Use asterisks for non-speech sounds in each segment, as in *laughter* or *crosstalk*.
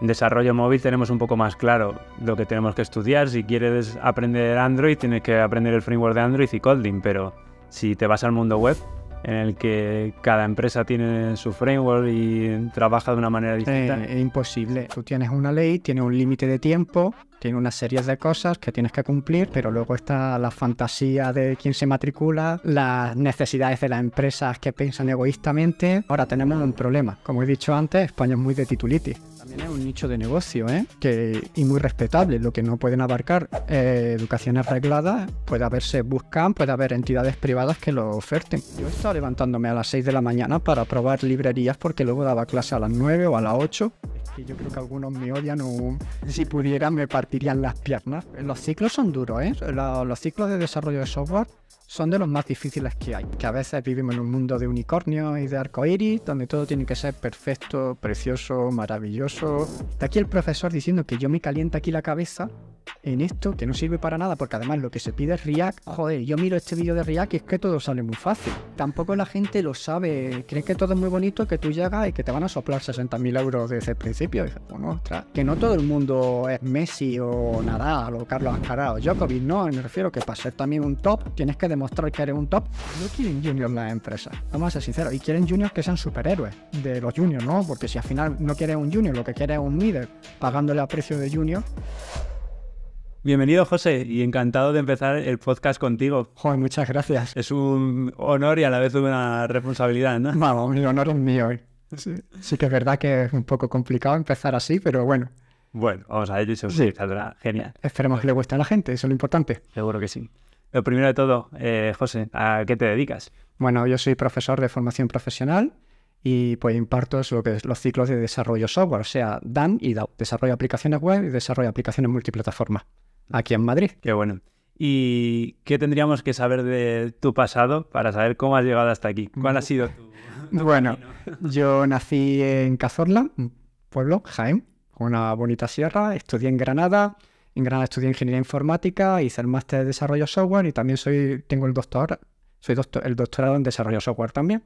desarrollo móvil tenemos un poco más claro lo que tenemos que estudiar. Si quieres aprender Android, tienes que aprender el framework de Android y Kotlin, pero si te vas al mundo web, en el que cada empresa tiene su framework y trabaja de una manera distinta. es imposible. Tú tienes una ley, tiene un límite de tiempo, tiene una serie de cosas que tienes que cumplir, pero luego está la fantasía de quién se matricula, las necesidades de las empresas que piensan egoístamente. Ahora tenemos un problema. Como he dicho antes, España es muy de titulitis tiene un nicho de negocio, ¿eh? Que, y muy respetable. Lo que no pueden abarcar eh, educaciones regladas, puede haberse buscan, puede haber entidades privadas que lo oferten. Yo estaba levantándome a las 6 de la mañana para probar librerías porque luego daba clase a las 9 o a las 8 que yo creo que algunos me odian o si pudieran me partirían las piernas. Los ciclos son duros, ¿eh? Los ciclos de desarrollo de software son de los más difíciles que hay. Que a veces vivimos en un mundo de unicornio y de arcoíris, donde todo tiene que ser perfecto, precioso, maravilloso. Está aquí el profesor diciendo que yo me calienta aquí la cabeza en esto que no sirve para nada porque además lo que se pide es React. Joder, yo miro este vídeo de React y es que todo sale muy fácil. Tampoco la gente lo sabe. crees que todo es muy bonito, que tú llegas y que te van a soplar 60.000 euros desde el principio. Y dices, que no todo el mundo es Messi o Nadal o Carlos Alcaraz o jokovic No, me refiero que para ser también un top tienes que demostrar que eres un top. No quieren juniors las empresas. Vamos a ser sinceros. Y quieren juniors que sean superhéroes de los juniors, ¿no? Porque si al final no quieres un junior, lo que quieres es un líder pagándole a precio de junior Bienvenido, José, y encantado de empezar el podcast contigo. Joder, muchas gracias. Es un honor y a la vez una responsabilidad, ¿no? Vamos, mi honor es mío. Sí. que es verdad que es un poco complicado empezar así, pero bueno. Bueno, vamos a ello y sí. genial. Esperemos que le guste a la gente, eso es lo importante. Seguro que sí. Lo primero de todo, eh, José, ¿a qué te dedicas? Bueno, yo soy profesor de formación profesional y pues imparto lo que es los ciclos de desarrollo software, o sea, DAN y DAO, desarrollo de aplicaciones web y desarrollo de aplicaciones multiplataforma aquí en Madrid. Qué bueno. ¿Y qué tendríamos que saber de tu pasado para saber cómo has llegado hasta aquí? ¿Cuál ha mm. sido tu.? bueno, *laughs* yo nací en Cazorla, un pueblo, Jaén, una bonita sierra. Estudié en Granada. En Granada estudié ingeniería informática, hice el máster de desarrollo software y también soy, tengo el doctor, soy el doctorado en desarrollo software también.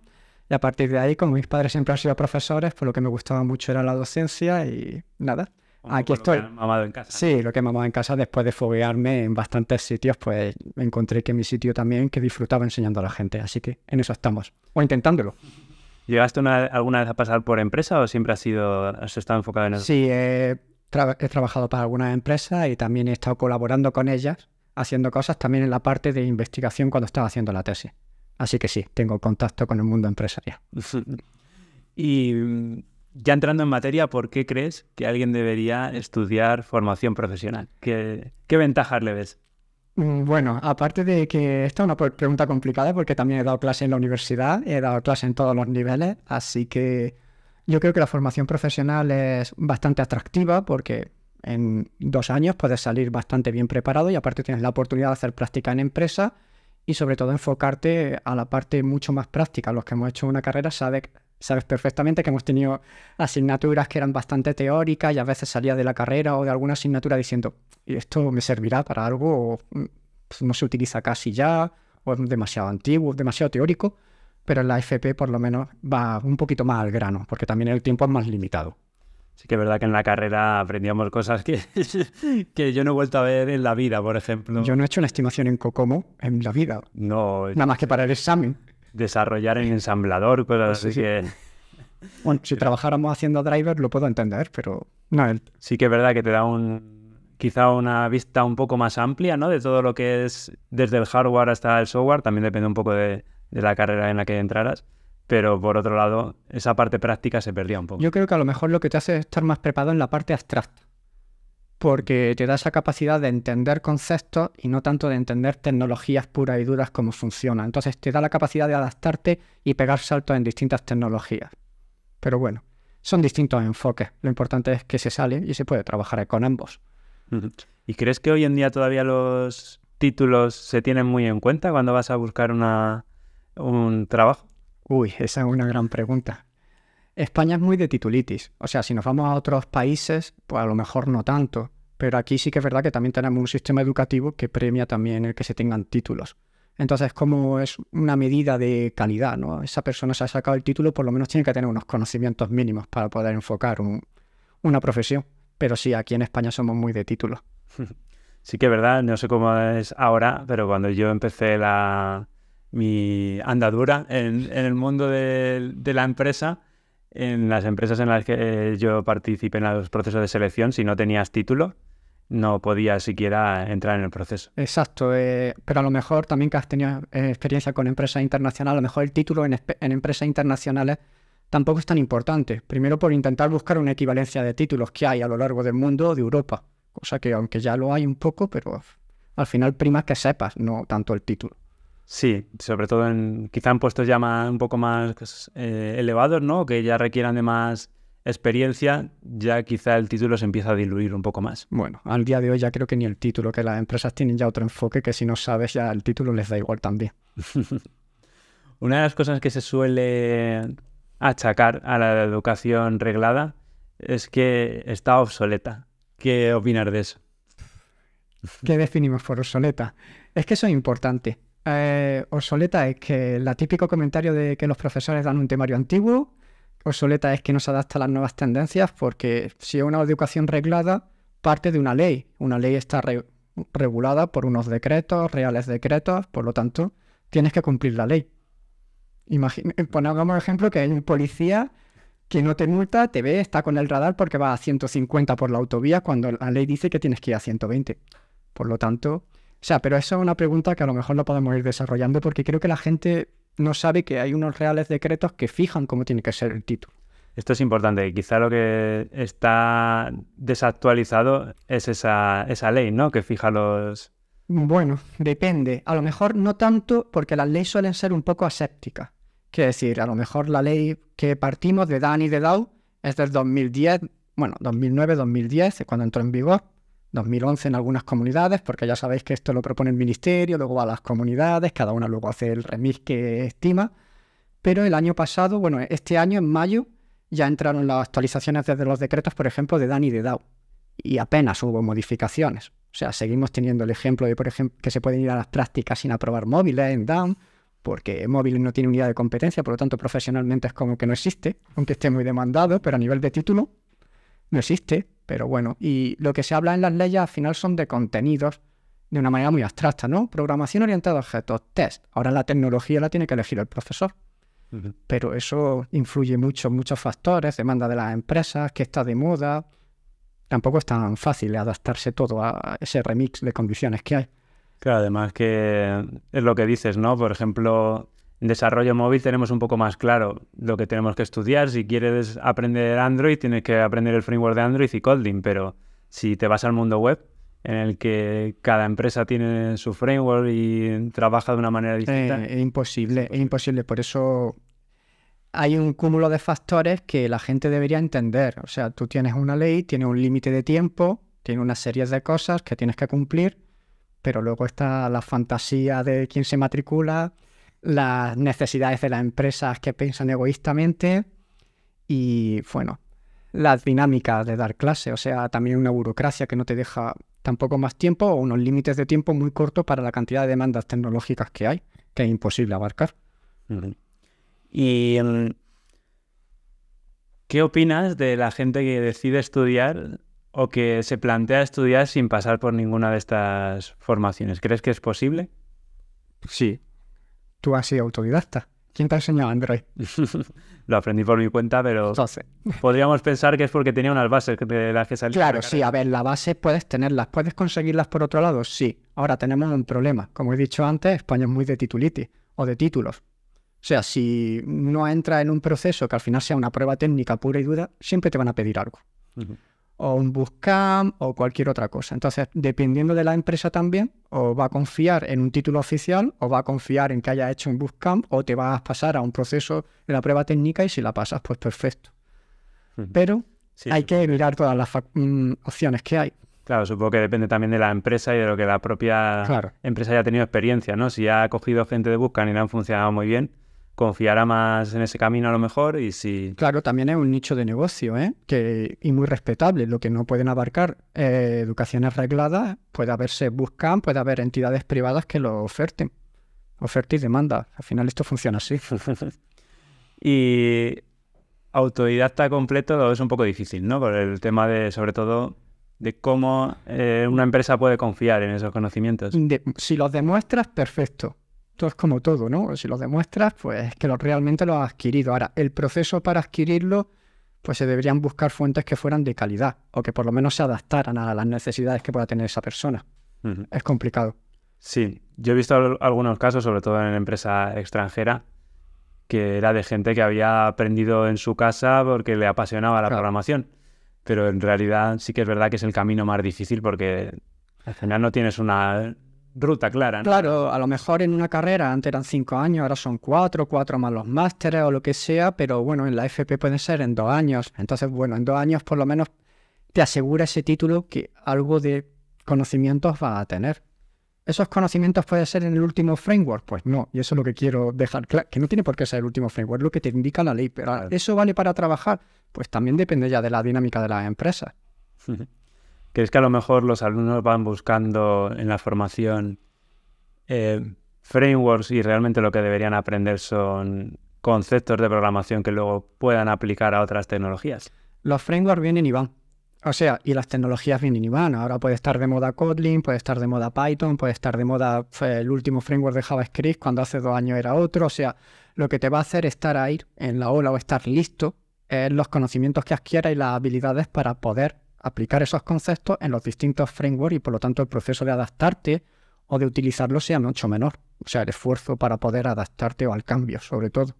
Y a partir de ahí, como mis padres siempre han sido profesores, pues lo que me gustaba mucho era la docencia y nada, Aquí estoy. mamado en casa. Sí, lo que he mamado en casa después de foguearme en bastantes sitios, pues encontré que mi sitio también, que disfrutaba enseñando a la gente. Así que en eso estamos, o intentándolo. ¿Llegaste alguna vez a pasar por empresa o siempre has, sido, has estado enfocado en eso? Sí, he trabajado para algunas empresas y también he estado colaborando con ellas, haciendo cosas también en la parte de investigación cuando estaba haciendo la tesis. Así que sí, tengo contacto con el mundo empresarial. *laughs* y ya entrando en materia, ¿por qué crees que alguien debería estudiar formación profesional? ¿Qué, ventajas le ves? Mm, bueno, aparte de que esta es una pregunta complicada porque también he dado clase en la universidad, he dado clase en todos los niveles, así que yo creo que la formación profesional es bastante atractiva porque en dos años puedes salir bastante bien preparado y aparte tienes la oportunidad de hacer práctica en empresa y sobre todo enfocarte a la parte mucho más práctica. Los que hemos hecho una carrera sabe, sabes perfectamente que hemos tenido asignaturas que eran bastante teóricas y a veces salía de la carrera o de alguna asignatura diciendo, ¿Y esto me servirá para algo? O, mm, pues no se utiliza casi ya, o es demasiado antiguo, demasiado teórico, pero en la FP por lo menos va un poquito más al grano, porque también el tiempo es más limitado. Sí que es verdad que en la carrera aprendíamos cosas que, *laughs* que yo no he vuelto a ver en la vida, por ejemplo. Yo no he hecho una estimación en Cocomo en la vida. No. Nada más que para el examen desarrollar en ensamblador, cosas así *laughs* Bueno, si trabajáramos haciendo drivers lo puedo entender, pero no. Sí que es verdad que te da un quizá una vista un poco más amplia, ¿no? De todo lo que es desde el hardware hasta el software, también depende un poco de, de la carrera en la que entraras, pero por otro lado, esa parte práctica se perdía un poco. Yo creo que a lo mejor lo que te hace es estar más preparado en la parte abstracta porque te da esa capacidad de entender conceptos y no tanto de entender tecnologías puras y duras como funciona. Entonces te da la capacidad de adaptarte y pegar saltos en distintas tecnologías. Pero bueno, son distintos enfoques. Lo importante es que se sale y se puede trabajar con ambos. ¿Y crees que hoy en día todavía los títulos se tienen muy en cuenta cuando vas a buscar un trabajo? Uy, esa es una gran pregunta. España es muy de titulitis. O sea, si nos vamos a otros países, pues a lo mejor no tanto. Pero aquí sí que es verdad que también tenemos un sistema educativo que premia también el que se tengan títulos. Entonces, como es una medida de calidad, ¿no? Esa persona se ha sacado el título, por lo menos tiene que tener unos conocimientos mínimos para poder enfocar una profesión. Pero sí, aquí en España somos muy de títulos. *laughs* Sí que es verdad, no sé cómo es ahora, pero cuando yo empecé la, mi andadura en, el mundo de la empresa, en las empresas en las que eh, yo participé en los procesos de selección, si no tenías título, no podías siquiera entrar en el proceso. Exacto, eh, pero a lo mejor también que has tenido eh, experiencia con empresas internacionales, a lo mejor el título en, empresas internacionales tampoco es tan importante. Primero por intentar buscar una equivalencia de títulos que hay a lo largo del mundo de Europa, cosa que aunque ya lo hay un poco, pero al final prima que sepas, no tanto el título. Sí, sobre todo en, quizá en puestos ya un poco más eh, elevados, ¿no? Que ya requieran de más experiencia, ya quizá el título se empieza a diluir un poco más. Bueno, al día de hoy ya creo que ni el título, que las empresas tienen ya otro enfoque que si no sabes ya el título les da igual también. *laughs* Una de las cosas que se suele achacar a la educación reglada es que está obsoleta. ¿Qué opinas de eso? ¿Qué definimos por obsoleta? Es que eso es importante eh, obsoleta es que el típico comentario de que los profesores dan un temario antiguo, obsoleta es que no se adapta a las nuevas tendencias, porque si es una educación reglada, parte de una ley. Una ley está regulada por unos decretos, reales decretos, por lo tanto, tienes que cumplir la ley. Pongamos pongamos ejemplo que hay un policía que no te multa, te ve, está con el radar porque va a 150 por la autovía cuando la ley dice que tienes que ir a 120. Por lo tanto, o sea, pero esa es una pregunta que a lo mejor la podemos ir desarrollando porque creo que la gente no sabe que hay unos reales decretos que fijan cómo tiene que ser el título. Esto es importante. Quizá lo que está desactualizado es esa, esa ley, ¿no? Que fija los... Bueno, depende. A lo mejor no tanto porque las leyes suelen ser un poco asépticas. Quiere decir, a lo mejor la ley que partimos de Dan y de Dow es del 2010, bueno, 2009-2010, cuando entró en vigor, 2011 en algunas comunidades, porque ya sabéis que esto lo propone el ministerio, luego va a las comunidades, cada una luego hace el remix que estima. Pero el año pasado, bueno, este año, en mayo, ya entraron las actualizaciones desde los decretos, por ejemplo, de DAN y de DAO. Y apenas hubo modificaciones. O sea, seguimos teniendo el ejemplo de, por ejemplo, que se pueden ir a las prácticas sin aprobar móviles en DAO, porque móvil no tiene unidad de competencia, por lo tanto, profesionalmente es como que no existe, aunque esté muy demandado, pero a nivel de título no existe. Pero bueno, y lo que se habla en las leyes al final son de contenidos de una manera muy abstracta, ¿no? Programación orientada a objetos, test. Ahora la tecnología la tiene que elegir el profesor. Pero eso influye mucho, muchos factores, demanda de las empresas, que está de moda. Tampoco es tan fácil adaptarse todo a ese remix de condiciones que hay. Claro, además que es lo que dices, ¿no? Por ejemplo, desarrollo móvil tenemos un poco más claro lo que tenemos que estudiar. Si quieres aprender Android, tienes que aprender el framework de Android y Kotlin, pero si te vas al mundo web, en el que cada empresa tiene su framework y trabaja de una manera eh, diferente. es imposible, es imposible. Por eso hay un cúmulo de factores que la gente debería entender. O sea, tú tienes una ley, tiene un límite de tiempo, tiene una serie de cosas que tienes que cumplir, pero luego está la fantasía de quién se matricula, las necesidades de las empresas que piensan egoístamente y, bueno, las dinámicas de dar clase, o sea, también una burocracia que no te deja tampoco más tiempo o unos límites de tiempo muy cortos para la cantidad de demandas tecnológicas que hay, que es imposible abarcar. ¿Y em, qué opinas de la gente que decide estudiar o que se plantea estudiar sin pasar por ninguna de estas formaciones? ¿Crees que es posible? Sí, tú has sido autodidacta. ¿Quién te ha enseñado Android? *laughs* lo aprendí por mi cuenta, pero podríamos pensar que es porque tenía unas bases de las que salía. Claro, sí, a ver, la base puedes tenerlas, puedes conseguirlas por otro lado, sí. Ahora tenemos un problema. Como he dicho antes, España es muy de titulitis o de títulos. O sea, si no entra en un proceso que al final sea una prueba técnica pura y duda, siempre te van a pedir algo o un bootcamp o cualquier otra cosa. Entonces, dependiendo de la empresa también, o va a confiar en un título oficial, o va a confiar en que haya hecho un bootcamp, o te vas a pasar a un proceso de la prueba técnica y si la pasas, pues perfecto. Pero hay que mirar todas las mm, opciones que hay. Claro, supongo que depende también de la empresa y de lo que la propia empresa haya tenido experiencia, ¿no? Si ha cogido gente de bootcamp y le han funcionado muy bien, confiará más en ese camino a lo mejor y si... Claro, también es un nicho de negocio, ¿eh? Que, y muy respetable. Lo que no pueden abarcar eh, educaciones regladas, puede haberse buscan, puede haber entidades privadas que lo oferten. Oferta y demanda. Al final esto funciona así. *laughs* y autodidacta completo es un poco difícil, ¿no? Por el tema de, sobre todo, de cómo eh, una empresa puede confiar en esos conocimientos. si los demuestras, perfecto. Esto es como todo, ¿no? Si lo demuestras, pues que lo, realmente lo has adquirido. Ahora, el proceso para adquirirlo, pues se deberían buscar fuentes que fueran de calidad o que por lo menos se adaptaran a las necesidades que pueda tener esa persona. Es complicado. Sí, yo he visto algunos casos, sobre todo en empresa extranjera, que era de gente que había aprendido en su casa porque le apasionaba la programación. Pero en realidad sí que es verdad que es el camino más difícil porque al final no tienes una ruta clara. Claro, a lo mejor en una carrera antes eran cinco años, ahora son cuatro, cuatro más los másteres o lo que sea, pero bueno, en la FP pueden ser en dos años. Entonces, bueno, en dos años por lo menos te asegura ese título que algo de conocimientos vas a tener. ¿Esos conocimientos pueden ser en el último framework? Pues no, y eso es lo que quiero dejar claro, que no tiene por qué ser el último framework, lo que te indica la ley, pero ¿eso vale para trabajar? Pues también depende ya de la dinámica de las empresas. ¿Crees que a lo mejor los alumnos van buscando en la formación eh, frameworks y realmente lo que deberían aprender son conceptos de programación que luego puedan aplicar a otras tecnologías? Los frameworks vienen y van. O sea, y las tecnologías vienen y van. Ahora puede estar de moda Kotlin, puede estar de moda Python, puede estar de moda eh, el último framework de JavaScript cuando hace dos años era otro. O sea, lo que te va a hacer estar ahí en la ola o estar listo es los conocimientos que adquieras y las habilidades para poder aplicar esos conceptos en los distintos frameworks y por lo tanto el proceso de adaptarte o de utilizarlo sea mucho menor. O sea, el esfuerzo para poder adaptarte o al cambio, sobre todo.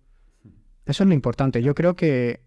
Eso es lo importante. Yo creo que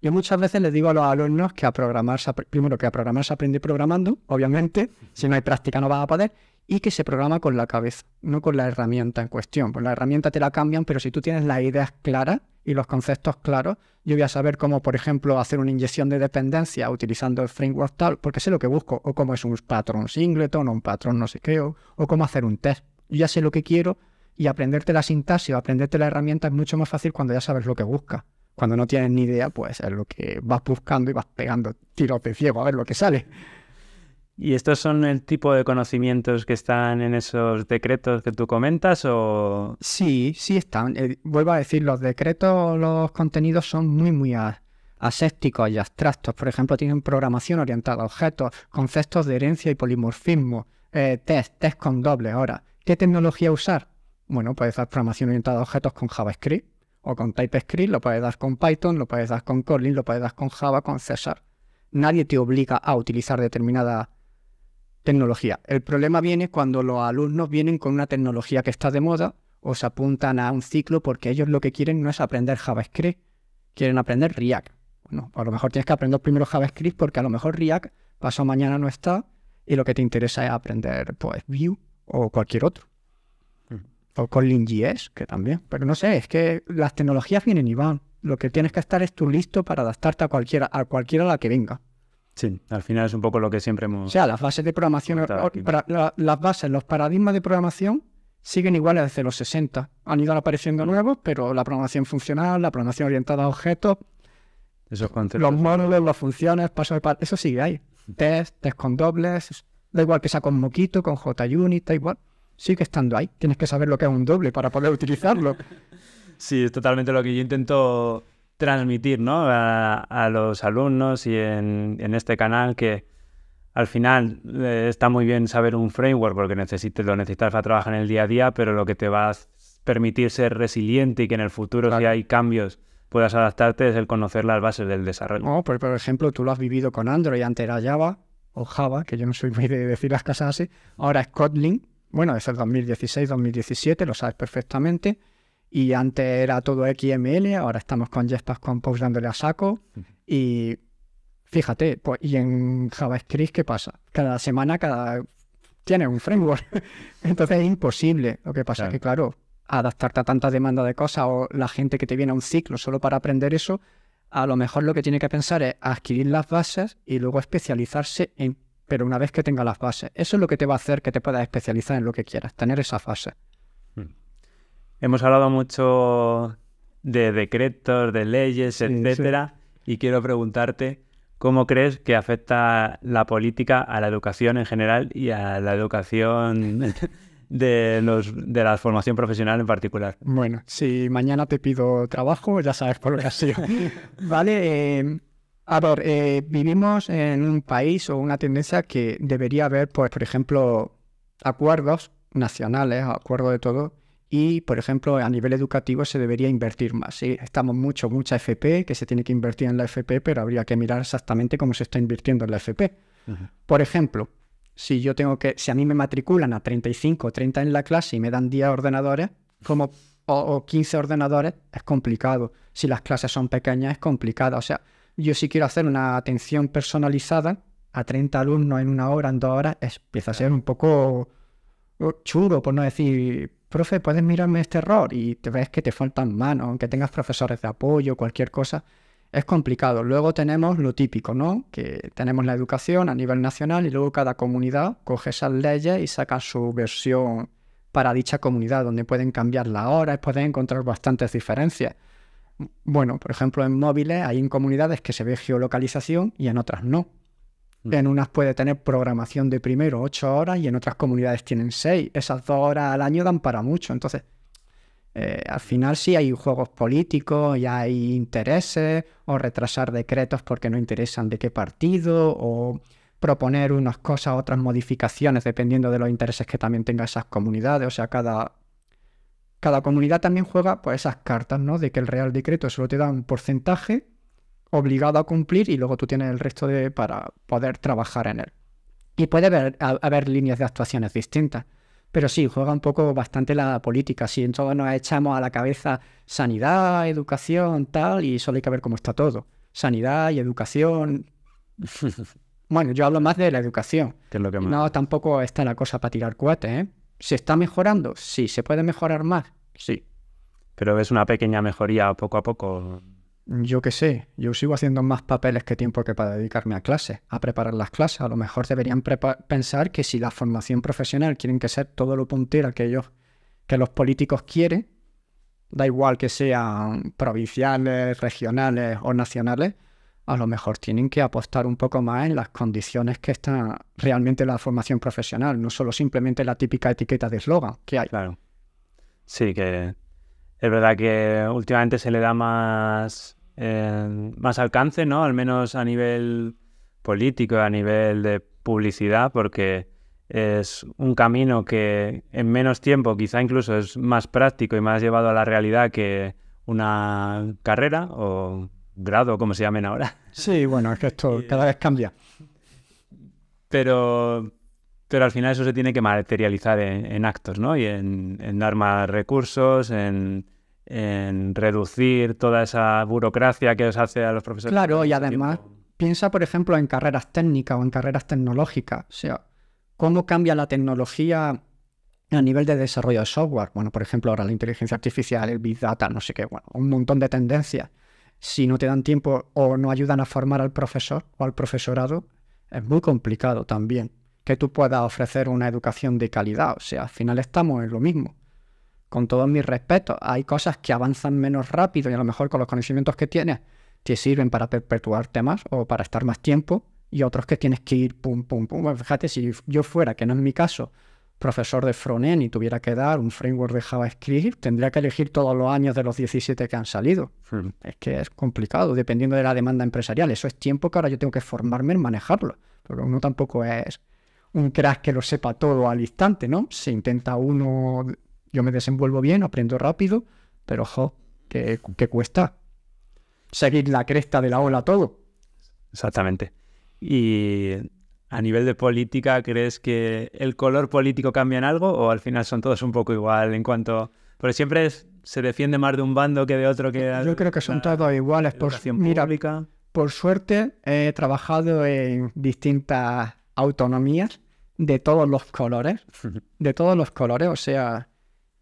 yo muchas veces le digo a los alumnos que a programar, primero que a programar se aprende programando, obviamente, si no hay práctica no vas a poder, y que se programa con la cabeza, no con la herramienta en cuestión. Pues la herramienta te la cambian, pero si tú tienes las ideas claras, y los conceptos claros, yo voy a saber cómo, por ejemplo, hacer una inyección de dependencia utilizando el framework tal, porque sé lo que busco, o cómo es un patrón singleton o un patrón no sé qué, o, cómo hacer un test. Yo ya sé lo que quiero y aprenderte la sintaxis o aprenderte la herramienta es mucho más fácil cuando ya sabes lo que buscas. Cuando no tienes ni idea, pues es lo que vas buscando y vas pegando tiros de ciego a ver lo que sale. ¿Y estos son el tipo de conocimientos que están en esos decretos que tú comentas o...? Sí, sí están. Eh, vuelvo a decir, los decretos, los contenidos son muy, muy asépticos y abstractos. Por ejemplo, tienen programación orientada a objetos, conceptos de herencia y polimorfismo, eh, test, test con doble ahora. ¿Qué tecnología usar? Bueno, puedes dar programación orientada a objetos con JavaScript o con TypeScript, lo puedes dar con Python, lo puedes dar con Kotlin, lo puedes dar con Java, con César. Nadie te obliga a utilizar determinada tecnología. El problema viene cuando los alumnos vienen con una tecnología que está de moda o se apuntan a un ciclo porque ellos lo que quieren no es aprender JavaScript, quieren aprender React. Bueno, a lo mejor tienes que aprender primero JavaScript porque a lo mejor React pasado mañana no está y lo que te interesa es aprender pues Vue o cualquier otro. Hmm. O con LinGS, que también. Pero no sé, es que las tecnologías vienen y van. Lo que tienes que estar es tú listo para adaptarte a cualquiera, a cualquiera la que venga. Sí, al final es un poco lo que siempre hemos. O sea, las bases de programación, las bases, los paradigmas de programación siguen iguales desde los 60. Han ido apareciendo nuevos, pero la programación funcional, la programación orientada a objetos, Esos los módulos, las funciones, pasos de paso, eso sigue ahí. Test, test con dobles, da igual que sea con Moquito, con JUnit, da igual. Sigue estando ahí. Tienes que saber lo que es un doble para poder utilizarlo. *laughs* sí, es totalmente lo que yo intento transmitir ¿no? a, los alumnos y en, este canal que al final eh, está muy bien saber un framework porque necesites, lo necesitas para trabajar en el día a día, pero lo que te va a permitir ser resiliente y que en el futuro si hay cambios puedas adaptarte es el conocer las bases del desarrollo. por ejemplo, tú lo has vivido con Android, antes era Java o Java, que yo no soy muy de decir las cosas así, ahora es Kotlin, bueno, es el 2016, 2017, lo sabes perfectamente, y antes era todo XML, ahora estamos con Jetpack Compose dándole a saco. Y fíjate, pues, y en JavaScript, ¿qué pasa? Cada semana, cada. Tiene un framework. *laughs* Entonces es imposible. Lo que pasa es que, claro, adaptarte a tanta demanda de cosas o la gente que te viene a un ciclo solo para aprender eso, a lo mejor lo que tiene que pensar es adquirir las bases y luego especializarse en, pero una vez que tenga las bases, eso es lo que te va a hacer que te puedas especializar en lo que quieras, tener esa fase. Hemos hablado mucho de decretos, de leyes, etc. etcétera, y quiero preguntarte cómo crees que afecta la política a la educación en general y a la educación *laughs* de los de la formación profesional en particular. Bueno, si mañana te pido trabajo, ya sabes por lo que ha sido. *laughs* vale, em, a ver, eh, vivimos en un país o una tendencia que debería haber, pues, por ejemplo, acuerdos nacionales, acuerdos de todo, y, por ejemplo, a nivel educativo se debería invertir más. estamos mucho, mucha FP, que se tiene que invertir en la FP, pero habría que mirar exactamente cómo se está invirtiendo en la FP. Por ejemplo, si yo tengo que, si a mí me matriculan a 35 o 30 en la clase y me dan 10 ordenadores, como o, 15 ordenadores, es complicado. Si las clases son pequeñas, es complicado. O sea, yo si quiero hacer una atención personalizada a 30 alumnos en una hora, en dos horas, empieza a ser un poco uh, chulo, por no decir profe, ¿puedes mirarme este error? Y te ves que te faltan manos, aunque tengas profesores de apoyo, cualquier cosa, es complicado. Luego tenemos lo típico, ¿no? Que tenemos la educación a nivel nacional y luego cada comunidad coge esas leyes y saca su versión para dicha comunidad, donde pueden cambiar las horas, pueden encontrar bastantes diferencias. Bueno, por ejemplo, en móviles hay en comunidades que se ve geolocalización y en otras no. Mm. En unas puede tener programación de primero ocho horas y en otras comunidades tienen seis. Esas dos horas al año dan para mucho. Entonces, eh, al final sí hay juegos políticos y hay intereses o retrasar decretos porque no interesan de qué partido o proponer unas cosas, otras modificaciones dependiendo de los intereses que también tenga esas comunidades. O sea, cada, cada comunidad también juega pues, esas cartas, ¿no? De que el Real Decreto solo te da un porcentaje obligado a cumplir y luego tú tienes el resto de para poder trabajar en él. Y puede haber, líneas de actuaciones distintas. Pero sí, juega un poco bastante la política. Si en nos echamos a la cabeza sanidad, educación, tal, y solo hay que ver cómo está todo. Sanidad y educación. *laughs* bueno, yo hablo más de la educación. No, tampoco está la cosa para tirar cuates, ¿eh? ¿Se está mejorando? Sí. ¿Se puede mejorar más? Sí. Pero es una pequeña mejoría poco a poco yo qué sé, yo sigo haciendo más papeles que tiempo que para dedicarme a clases, a preparar las clases. A lo mejor deberían pensar que si la formación profesional quieren que sea todo lo puntera que ellos, que los políticos quieren, da igual que sean provinciales, regionales o nacionales, a lo mejor tienen que apostar un poco más en las condiciones que está realmente la formación profesional, no solo simplemente la típica etiqueta de eslogan que hay. Claro. Sí, que es verdad que últimamente se le da más, eh, más alcance, ¿no? Al menos a nivel político, a nivel de publicidad, porque es un camino que en menos tiempo quizá incluso es más práctico y más llevado a la realidad que una carrera o grado, como se llamen ahora. Sí, bueno, es que esto *laughs* eh, cada vez cambia. Pero, pero al final eso se tiene que materializar en, actos, ¿no? Y en, dar más recursos, en en reducir toda esa burocracia que os hace a los profesores. Claro, y además piensa, por ejemplo, en carreras técnicas o en carreras tecnológicas. O sea, ¿cómo cambia la tecnología a nivel de desarrollo de software? Bueno, por ejemplo, ahora la inteligencia artificial, el Big Data, no sé qué, bueno, un montón de tendencias. Si no te dan tiempo o no ayudan a formar al profesor o al profesorado, es muy complicado también que tú puedas ofrecer una educación de calidad. O sea, al final estamos en lo mismo con todo mi respeto, hay cosas que avanzan menos rápido y a lo mejor con los conocimientos que tienes te sirven para perpetuarte más o para estar más tiempo y otros que tienes que ir pum, pum, pum. fíjate, si yo fuera, que no es mi caso, profesor de frontend y tuviera que dar un framework de JavaScript, tendría que elegir todos los años de los 17 que han salido. Hmm. Es que es complicado, dependiendo de la demanda empresarial. Eso es tiempo que ahora yo tengo que formarme en manejarlo, Pero uno tampoco es un crack que lo sepa todo al instante, ¿no? Se intenta uno yo me desenvuelvo bien, aprendo rápido, pero ojo, que, cuesta seguir la cresta de la ola todo. Exactamente. Y a nivel de política, ¿crees que el color político cambia en algo o al final son todos un poco igual en cuanto... Porque siempre se defiende más de un bando que de otro que... Yo creo que son todos iguales. Por, mira, por suerte he trabajado en distintas autonomías de todos los colores. *laughs* De todos los colores, o sea,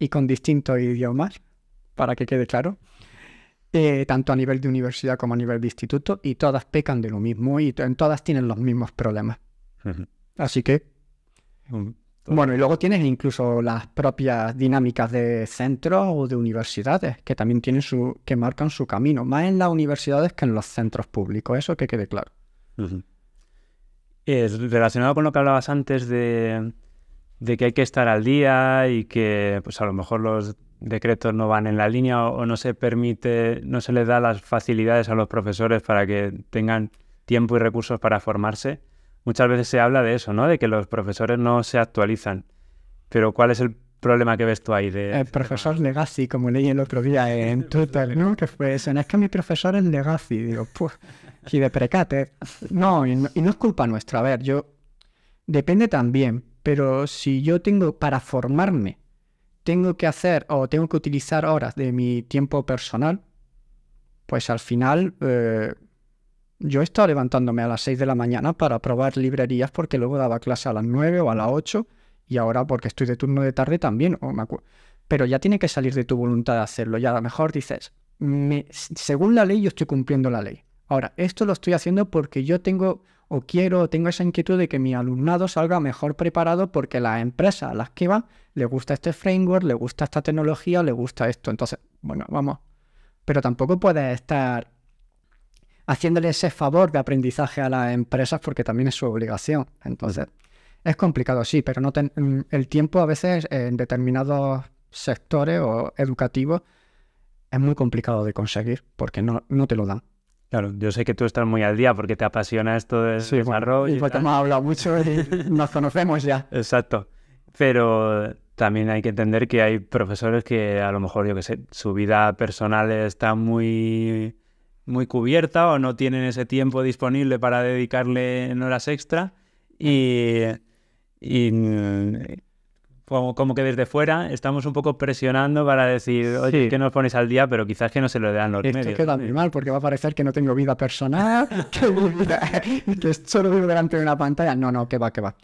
y con distintos idiomas, para que quede claro, eh, tanto a nivel de universidad como a nivel de instituto, y todas pecan de lo mismo y todas tienen los mismos problemas. Así que... Bueno, y luego tienes incluso las propias dinámicas de centros o de universidades, que también tienen su, que marcan su camino, más en las universidades que en los centros públicos, eso que quede claro. es eh, relacionado con lo que hablabas antes de, de que hay que estar al día y que pues a lo mejor los decretos no van en la línea o, no se permite, no se les da las facilidades a los profesores para que tengan tiempo y recursos para formarse. Muchas veces se habla de eso, ¿no? De que los profesores no se actualizan. Pero ¿cuál es el problema que ves tú ahí? De, el este profesor legacy, como leí el otro día *laughs* en Twitter, ¿no? Que fue eso. Es que mi profesor es legacy. Digo, pues, y de precate. no, y no es culpa nuestra. A ver, yo... Depende también, pero si yo tengo para formarme, tengo que hacer o tengo que utilizar horas de mi tiempo personal, pues al final eh, yo estaba levantándome a las 6 de la mañana para probar librerías porque luego daba clase a las 9 o a las 8 y ahora porque estoy de turno de tarde también. Pero ya tiene que salir de tu voluntad de hacerlo. Ya a lo mejor dices, según la ley yo estoy cumpliendo la ley. Ahora, esto lo estoy haciendo porque yo tengo o quiero, tengo esa inquietud de que mi alumnado salga mejor preparado porque la empresa a las que va le gusta este framework, le gusta esta tecnología, le gusta esto. Entonces, bueno, vamos. Pero tampoco puedes estar haciéndole ese favor de aprendizaje a las empresas porque también es su obligación. Entonces, es complicado, sí, pero no mm, el tiempo a veces en determinados sectores o educativos es muy complicado de conseguir porque no te lo dan. Claro, yo sé que tú estás muy al día porque te apasiona esto del sí, y porque hemos hablado mucho y *laughs* nos conocemos ya. Exacto. Pero también hay que entender que hay profesores que a lo mejor, yo qué sé, su vida personal está muy, muy cubierta o no tienen ese tiempo disponible para dedicarle en horas extra y como, que desde fuera estamos un poco presionando para decir, oye, ¿qué que nos pones al día, pero quizás que no se lo dan los Esto queda muy mal porque va a parecer que no tengo vida personal, *laughs* que, solo vivo delante de una pantalla. No, no, que va, que va.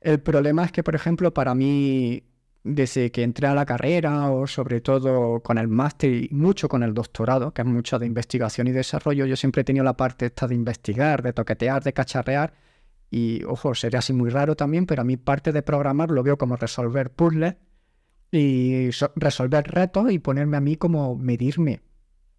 El problema es que, por ejemplo, para mí, desde que entré a la carrera o sobre todo con el máster y mucho con el doctorado, que es mucho de investigación y desarrollo, yo siempre he tenido la parte esta de investigar, de toquetear, de cacharrear, y ojo, sería así muy raro también, pero a mí parte de programar lo veo como resolver puzzles y resolver retos y ponerme a mí como medirme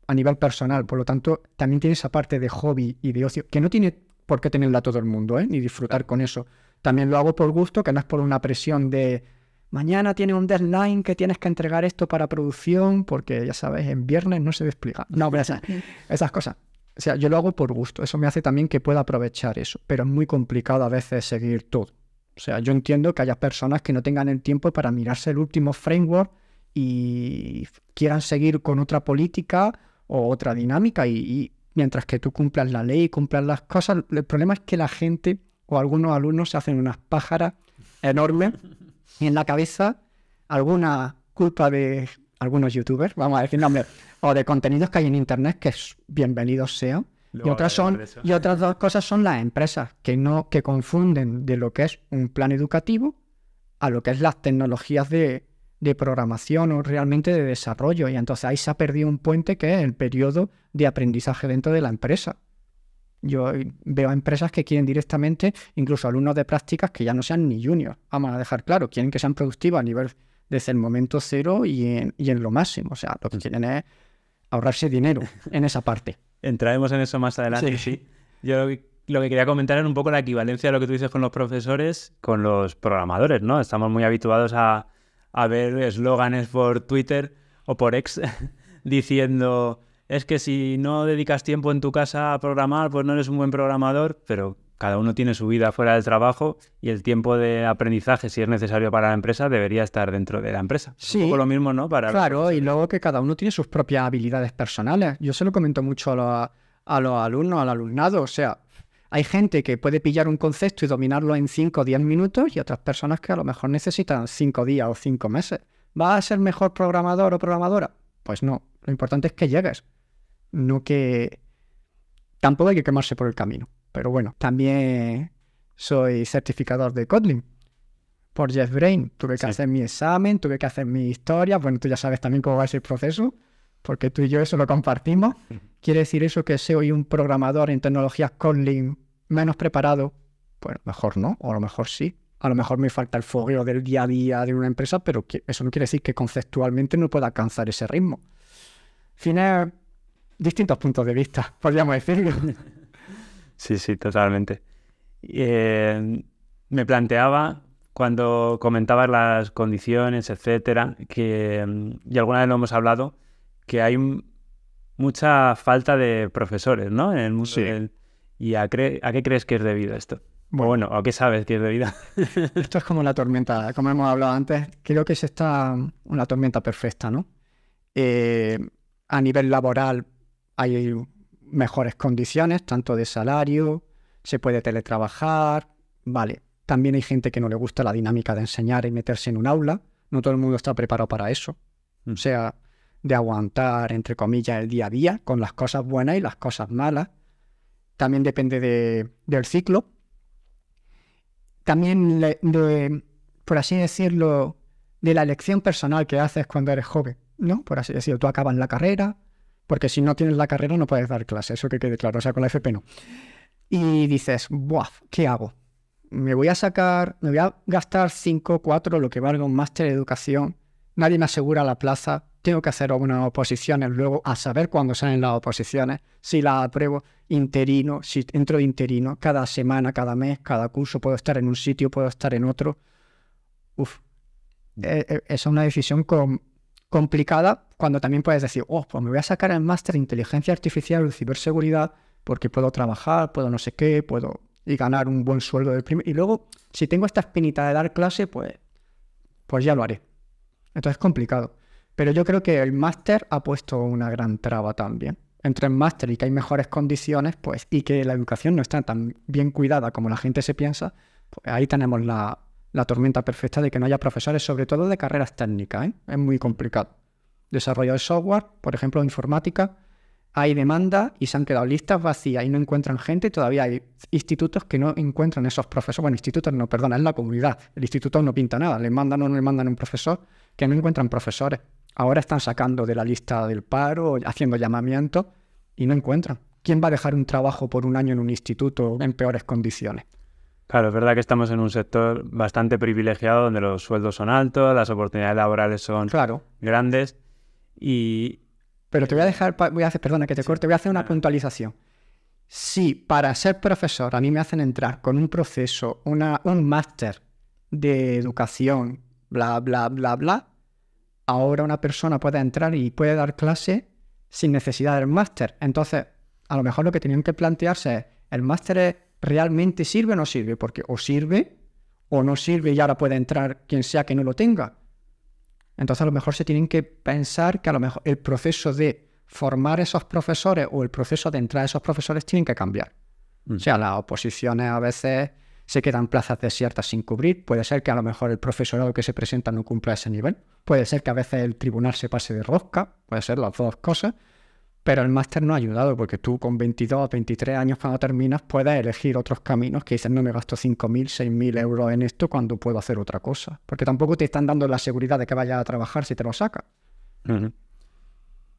a nivel personal. Por lo tanto, también tiene esa parte de hobby y de ocio, que no tiene por qué tenerla todo el mundo, ¿eh? ni disfrutar con eso. También lo hago por gusto, que no es por una presión de mañana tiene un deadline que tienes que entregar esto para producción, porque ya sabes, en viernes no se despliega. No, pero *laughs* esas cosas. O sea, yo lo hago por gusto, eso me hace también que pueda aprovechar eso, pero es muy complicado a veces seguir todo. O sea, yo entiendo que haya personas que no tengan el tiempo para mirarse el último framework y quieran seguir con otra política o otra dinámica y, mientras que tú cumplas la ley, y cumplas las cosas, el problema es que la gente o algunos alumnos se hacen unas pájaras enormes en la cabeza, alguna culpa de algunos youtubers, vamos a decir nombre, *laughs* o de contenidos que hay en internet que es bienvenidos sean. y otras, son, y otras dos cosas son las empresas que no que confunden de lo que es un plan educativo a lo que es las tecnologías de, de programación o realmente de desarrollo. Y entonces ahí se ha perdido un puente que es el periodo de aprendizaje dentro de la empresa. Yo veo empresas que quieren directamente, incluso alumnos de prácticas que ya no sean ni juniors. Vamos a dejar claro, quieren que sean productivos a nivel desde el momento cero y en, lo máximo. O sea, lo que tienen es ahorrarse dinero *laughs* en esa parte. Entraremos en eso más adelante, sí. Yo lo que, quería comentar era un poco la equivalencia de lo que tú dices con los profesores, con los programadores, ¿no? Estamos muy habituados a, a ver eslóganes por Twitter o por ex *laughs* diciendo es que si no dedicas tiempo en tu casa a programar, pues no eres un buen programador, pero cada uno tiene su vida fuera del trabajo y el tiempo de aprendizaje, si es necesario para la empresa, debería estar dentro de la empresa. Sí. Un poco lo mismo, ¿no? Para claro, y luego que cada uno tiene sus propias habilidades personales. Yo se lo comento mucho a, los, alumnos, al alumnado. O sea, hay gente que puede pillar un concepto y dominarlo en 5 o 10 minutos y otras personas que a lo mejor necesitan 5 días o 5 meses. ¿Va a ser mejor programador o programadora? Pues no. Lo importante es que llegues. No que... Tampoco hay que quemarse por el camino. Pero bueno, también soy certificador de Kotlin por Jeff Brain. Tuve que hacer mi examen, tuve que hacer mi historia. Bueno, tú ya sabes también cómo va ese proceso, porque tú y yo eso lo compartimos. ¿Quiere decir eso que soy un programador en tecnologías Kotlin menos preparado? Bueno, mejor no, o a lo mejor sí. A lo mejor me falta el fogueo del día a día de una empresa, pero eso no quiere decir que conceptualmente no pueda alcanzar ese ritmo. Fines, distintos puntos de vista, *laughs* podríamos decirlo. Sí, sí, totalmente. Eh, me planteaba cuando comentabas las condiciones, etcétera, que, y alguna vez lo hemos hablado, que hay mucha falta de profesores, ¿no? En el mundo ¿Y a, a, qué crees que es debido esto? Bueno, ¿a qué sabes que es debido? *laughs* esto es como la tormenta, como hemos hablado antes, creo que es esta una tormenta perfecta, ¿no? Eh, a nivel laboral hay mejores condiciones, tanto de salario, se puede teletrabajar, vale. También hay gente que no le gusta la dinámica de enseñar y meterse en un aula, no todo el mundo está preparado para eso. Mm. O sea, de aguantar, entre comillas, el día a día con las cosas buenas y las cosas malas. También depende del ciclo. También, de, por así decirlo, de la elección personal que haces cuando eres joven, ¿no? Por así decirlo, tú acabas la carrera, porque si no tienes la carrera no puedes dar clase, eso que quede claro, o sea, con la FP no. Y dices, ¡buah! ¿Qué hago? Me voy a sacar, me voy a gastar 5, 4, lo que valga un máster de educación, nadie me asegura la plaza, tengo que hacer algunas oposiciones, luego a saber cuándo salen las oposiciones, si las apruebo interino, si entro de interino, cada semana, cada mes, cada curso, puedo estar en un sitio, puedo estar en otro. Uf, eh, eh, es una decisión con complicada cuando también puedes decir, oh, pues me voy a sacar el máster de inteligencia artificial o ciberseguridad porque puedo trabajar, puedo no sé qué, puedo y ganar un buen sueldo del primer. Y luego, si tengo esta espinita de dar clase, pues, pues ya lo haré. Entonces es complicado. Pero yo creo que el máster ha puesto una gran traba también. Entre el máster y que hay mejores condiciones, pues, y que la educación no está tan bien cuidada como la gente se piensa, pues ahí tenemos la, la tormenta perfecta de que no haya profesores, sobre todo de carreras técnicas. ¿eh? Es muy complicado. Desarrollo de software, por ejemplo, informática, hay demanda y se han quedado listas vacías y no encuentran gente. Todavía hay institutos que no encuentran esos profesores. Bueno, institutos no, perdona, es la comunidad. El instituto no pinta nada. Le mandan o no le mandan un profesor que no encuentran profesores. Ahora están sacando de la lista del paro, haciendo llamamiento y no encuentran. ¿Quién va a dejar un trabajo por un año en un instituto en peores condiciones? Claro, es verdad que estamos en un sector bastante privilegiado donde los sueldos son altos, las oportunidades laborales son grandes y... Pero te voy a dejar, voy a hacer, perdona que te corte, voy a hacer una puntualización. Si para ser profesor a mí me hacen entrar con un proceso, un máster de educación, bla, bla, bla, bla, ahora una persona puede entrar y puede dar clase sin necesidad del máster. Entonces, a lo mejor lo que tenían que plantearse es, el máster es realmente sirve o no sirve, porque o sirve o no sirve y ahora puede entrar quien sea que no lo tenga. Entonces a lo mejor se tienen que pensar que a lo mejor el proceso de formar esos profesores o el proceso de entrar a esos profesores tienen que cambiar. Mm. O sea, las oposiciones a veces se quedan plazas desiertas sin cubrir, puede ser que a lo mejor el profesorado que se presenta no cumpla ese nivel, puede ser que a veces el tribunal se pase de rosca, puede ser las dos cosas. Pero el máster no ha ayudado porque tú con 22, 23 años cuando terminas puedes elegir otros caminos que dices no me gasto 5.000, 6.000 euros en esto cuando puedo hacer otra cosa. Porque tampoco te están dando la seguridad de que vayas a trabajar si te lo sacas.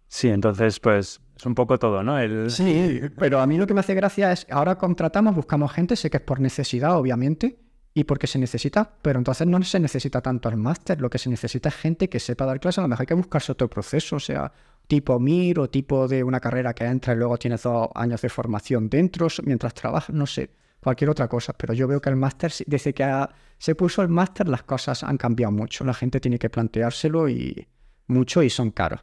Sí, entonces pues es un poco todo, ¿no? Sí, pero a mí lo que me hace gracia es ahora contratamos, buscamos gente, sé que es por necesidad obviamente, y porque se necesita, pero entonces no se necesita tanto el máster, lo que se necesita es gente que sepa dar clases, a lo mejor hay que buscarse otro proceso, o sea, tipo MIR o tipo de una carrera que entra y luego tienes dos años de formación dentro mientras trabajas, no sé, cualquier otra cosa. Pero yo veo que el máster, desde que se puso el máster, las cosas han cambiado mucho. La gente tiene que planteárselo y mucho y son caros.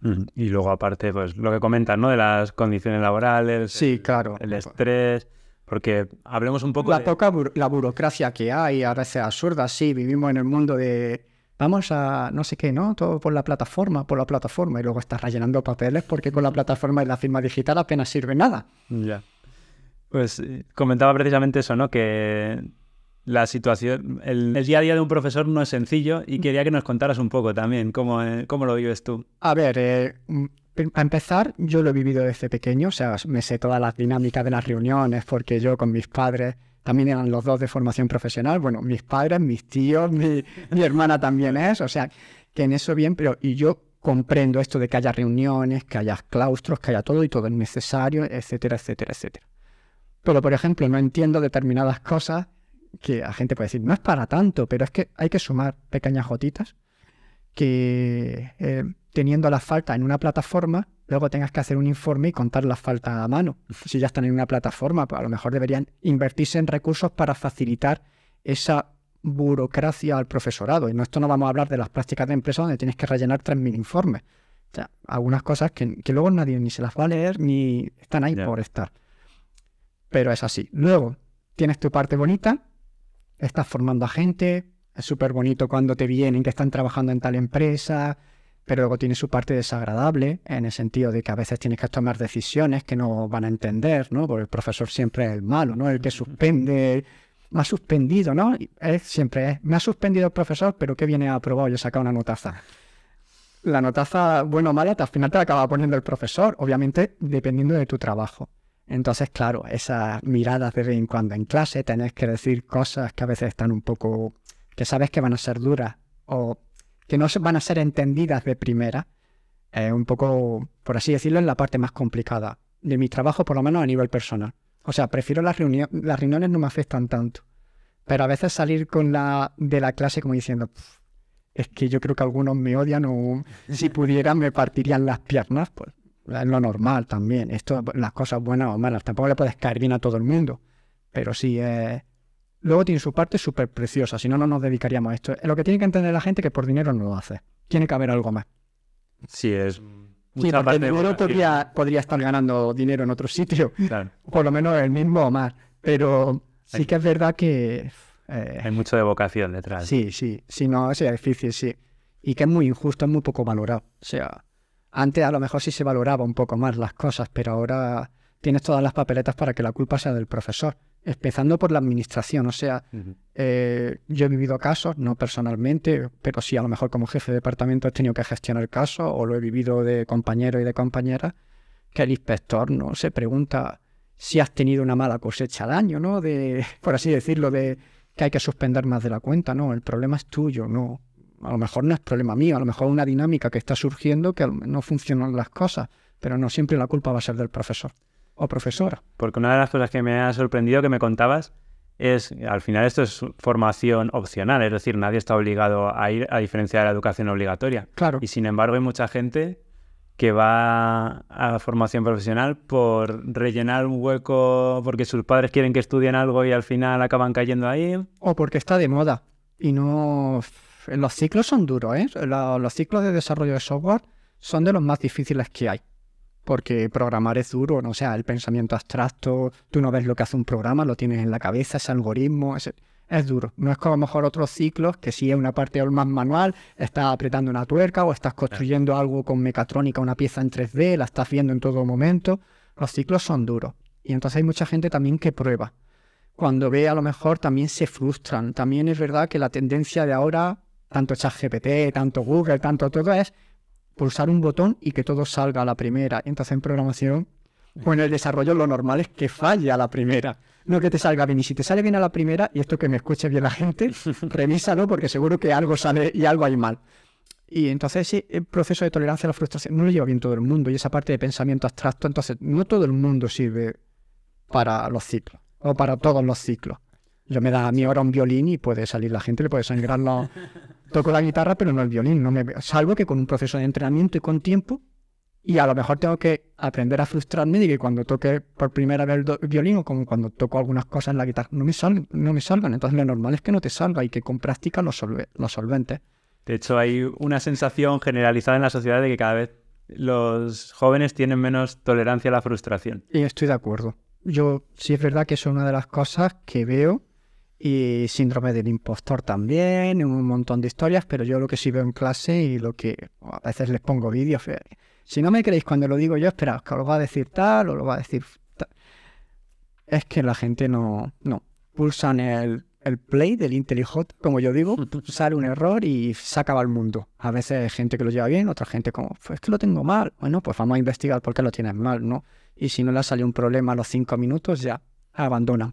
Mm, y luego aparte, pues lo que comentas, ¿no? De las condiciones laborales, sí, el, claro, el estrés, porque hablemos un poco... La poca la burocracia que hay, a veces absurda, sí, vivimos en el mundo de vamos a no sé qué, ¿no? Todo por la plataforma, por la plataforma. Y luego estás rellenando papeles porque con la plataforma y la firma digital apenas sirve nada. Ya. Pues eh, comentaba precisamente eso, ¿no? Que la situación, el, día a día de un profesor no es sencillo y mm. quería que nos contaras un poco también cómo, eh, lo vives tú. A ver, eh, mm, a empezar, yo lo he vivido desde pequeño, o sea, me sé todas las dinámicas de las reuniones porque yo con mis padres también eran los dos de formación profesional, bueno, mis padres, mis tíos, mi, hermana también es, o sea, que en eso bien, pero y yo comprendo esto de que haya reuniones, que haya claustros, que haya todo y todo es necesario, etcétera, etcétera, etcétera. Pero, por ejemplo, no entiendo determinadas cosas que la gente puede decir, no es para tanto, pero es que hay que sumar pequeñas gotitas que eh, teniendo la falta en una plataforma luego tengas que hacer un informe y contar las falta a mano. Si ya están en una plataforma, pues a lo mejor deberían invertirse en recursos para facilitar esa burocracia al profesorado. Y no, esto no vamos a hablar de las prácticas de empresa donde tienes que rellenar 3.000 informes. O algunas cosas que, luego nadie ni se las va a leer ni están ahí por estar. Pero es así. Luego, tienes tu parte bonita, estás formando a gente, es súper bonito cuando te vienen que están trabajando en tal empresa, pero luego tiene su parte desagradable, en el sentido de que a veces tienes que tomar decisiones que no van a entender, ¿no? Porque el profesor siempre es el malo, ¿no? El que suspende, me ha suspendido, ¿no? siempre es, me ha suspendido el profesor, pero ¿qué viene aprobado, yo he sacado una notaza. La notaza, bueno o mala, al final te la acaba poniendo el profesor, obviamente dependiendo de tu trabajo. Entonces, claro, esas miradas de vez en cuando en clase, tenés que decir cosas que a veces están un poco, que sabes que van a ser duras o que no van a ser entendidas de primera. Eh, un poco, por así decirlo, en la parte más complicada de mi trabajo, por lo menos a nivel personal. O sea, prefiero las, reuniones, las reuniones no me afectan tanto. Pero a veces salir con la de la clase como diciendo, es que yo creo que algunos me odian o si *laughs* pudieran me partirían las piernas, pues es lo normal también. Esto, las cosas buenas o malas, tampoco le puedes caer bien a todo el mundo. Pero si eh, luego tiene su parte súper preciosa, si no, no nos dedicaríamos a esto. Lo que tiene que entender la gente que por dinero no lo hace. Tiene que haber algo más. Sí, es. Mm. Sí, porque el dinero podría, estar ganando dinero en otro sitio. *laughs* Por lo menos el mismo o más. Pero sí que es verdad que. Eh, Hay mucho de vocación detrás. Sí, sí. Si no, sería difícil, sí. Y que es muy injusto, es muy poco valorado. O sea, antes a lo mejor sí se valoraba un poco más las cosas, pero ahora tienes todas las papeletas para que la culpa sea del profesor empezando por la administración. O sea, eh, yo he vivido casos, no personalmente, pero sí a lo mejor como jefe de departamento he tenido que gestionar casos o lo he vivido de compañero y de compañera, que el inspector no se pregunta si has tenido una mala cosecha al año, ¿no? De, *laughs* por así decirlo, de que hay que suspender más de la cuenta, no, el problema es tuyo, no. A lo mejor no es problema mío, a lo mejor una dinámica que está surgiendo que no funcionan las cosas, pero no siempre la culpa va a ser del profesor o profesora. Porque una de las cosas que me ha sorprendido que me contabas es, al final esto es formación opcional, es decir, nadie está obligado a ir a diferencia de la educación obligatoria. Claro. Y sin embargo hay mucha gente que va a formación profesional por rellenar un hueco porque sus padres quieren que estudien algo y al final acaban cayendo ahí. O porque está de moda y no... Los ciclos son duros, ¿eh? Los ciclos de desarrollo de software son de los más difíciles que hay porque programar es duro, ¿no? o sea, el pensamiento abstracto, tú no ves lo que hace un programa, lo tienes en la cabeza, ese algoritmo, es duro. No es como a lo mejor otros ciclos, que si es una parte más manual, estás apretando una tuerca o estás construyendo algo con mecatrónica, una pieza en 3D, la estás viendo en todo momento. Los ciclos son duros. Y entonces hay mucha gente también que prueba. Cuando ve a lo mejor también se frustran. También es verdad que la tendencia de ahora, tanto ChatGPT, tanto Google, tanto todo es pulsar un botón y que todo salga a la primera. Entonces en programación o pues en el desarrollo lo normal es que falle a la primera, no que te salga bien. Y si te sale bien a la primera, y esto que me escuche bien la gente, *laughs* revísalo porque seguro que algo sale y algo hay mal. Y entonces ese proceso de tolerancia a la frustración no lo lleva bien todo el mundo y esa parte de pensamiento abstracto, entonces no todo el mundo sirve para los ciclos o para todos los ciclos. Yo me da a mí ahora un violín y puede salir la gente, le puede sangrar los, *laughs* toco la guitarra, pero no el violín. No me, salvo que con un proceso de entrenamiento y con tiempo, y a lo mejor tengo que aprender a frustrarme de que cuando toque por primera vez el violín o como cuando toco algunas cosas en la guitarra, no me, sal, no me salgan. Entonces lo normal es que no te salga y que con práctica lo, lo solventes. De hecho, hay una sensación generalizada en la sociedad de que cada vez los jóvenes tienen menos tolerancia a la frustración. Y estoy de acuerdo. Yo sí es verdad que es una de las cosas que veo y síndrome del impostor también, un montón de historias, pero yo lo que sí veo en clase y lo que a veces les pongo vídeos, eh, si no me creéis cuando lo digo yo, esperad, que lo va a decir tal o lo va a decir tal. Es que la gente no, no, pulsan el, el play del IntelliJ, como yo digo, *laughs* sale un error y se acaba el mundo. A veces hay gente que lo lleva bien, otra gente como, pues es que lo tengo mal. Bueno, pues vamos a investigar por qué lo tienes mal, ¿no? Y si no le ha salido un problema a los cinco minutos, ya abandona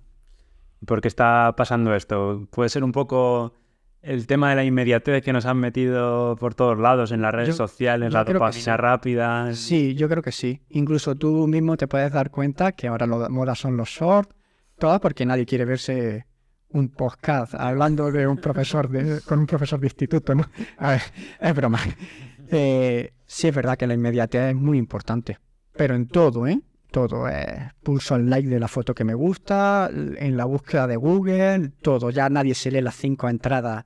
por qué está pasando esto. Puede ser un poco el tema de la inmediatez que nos han metido por todos lados, en las redes sociales, en la dopamina rápida. Sí, yo creo que sí. Incluso tú mismo te puedes dar cuenta que ahora las moda son los shorts, todas porque nadie quiere verse un podcast hablando de un profesor con un profesor de instituto, ¿no? es broma. Eh, sí es verdad que la inmediatez es muy importante, pero en todo, ¿eh? todo. es eh, pulso el like de la foto que me gusta, en la búsqueda de Google, todo. Ya nadie se lee las cinco entradas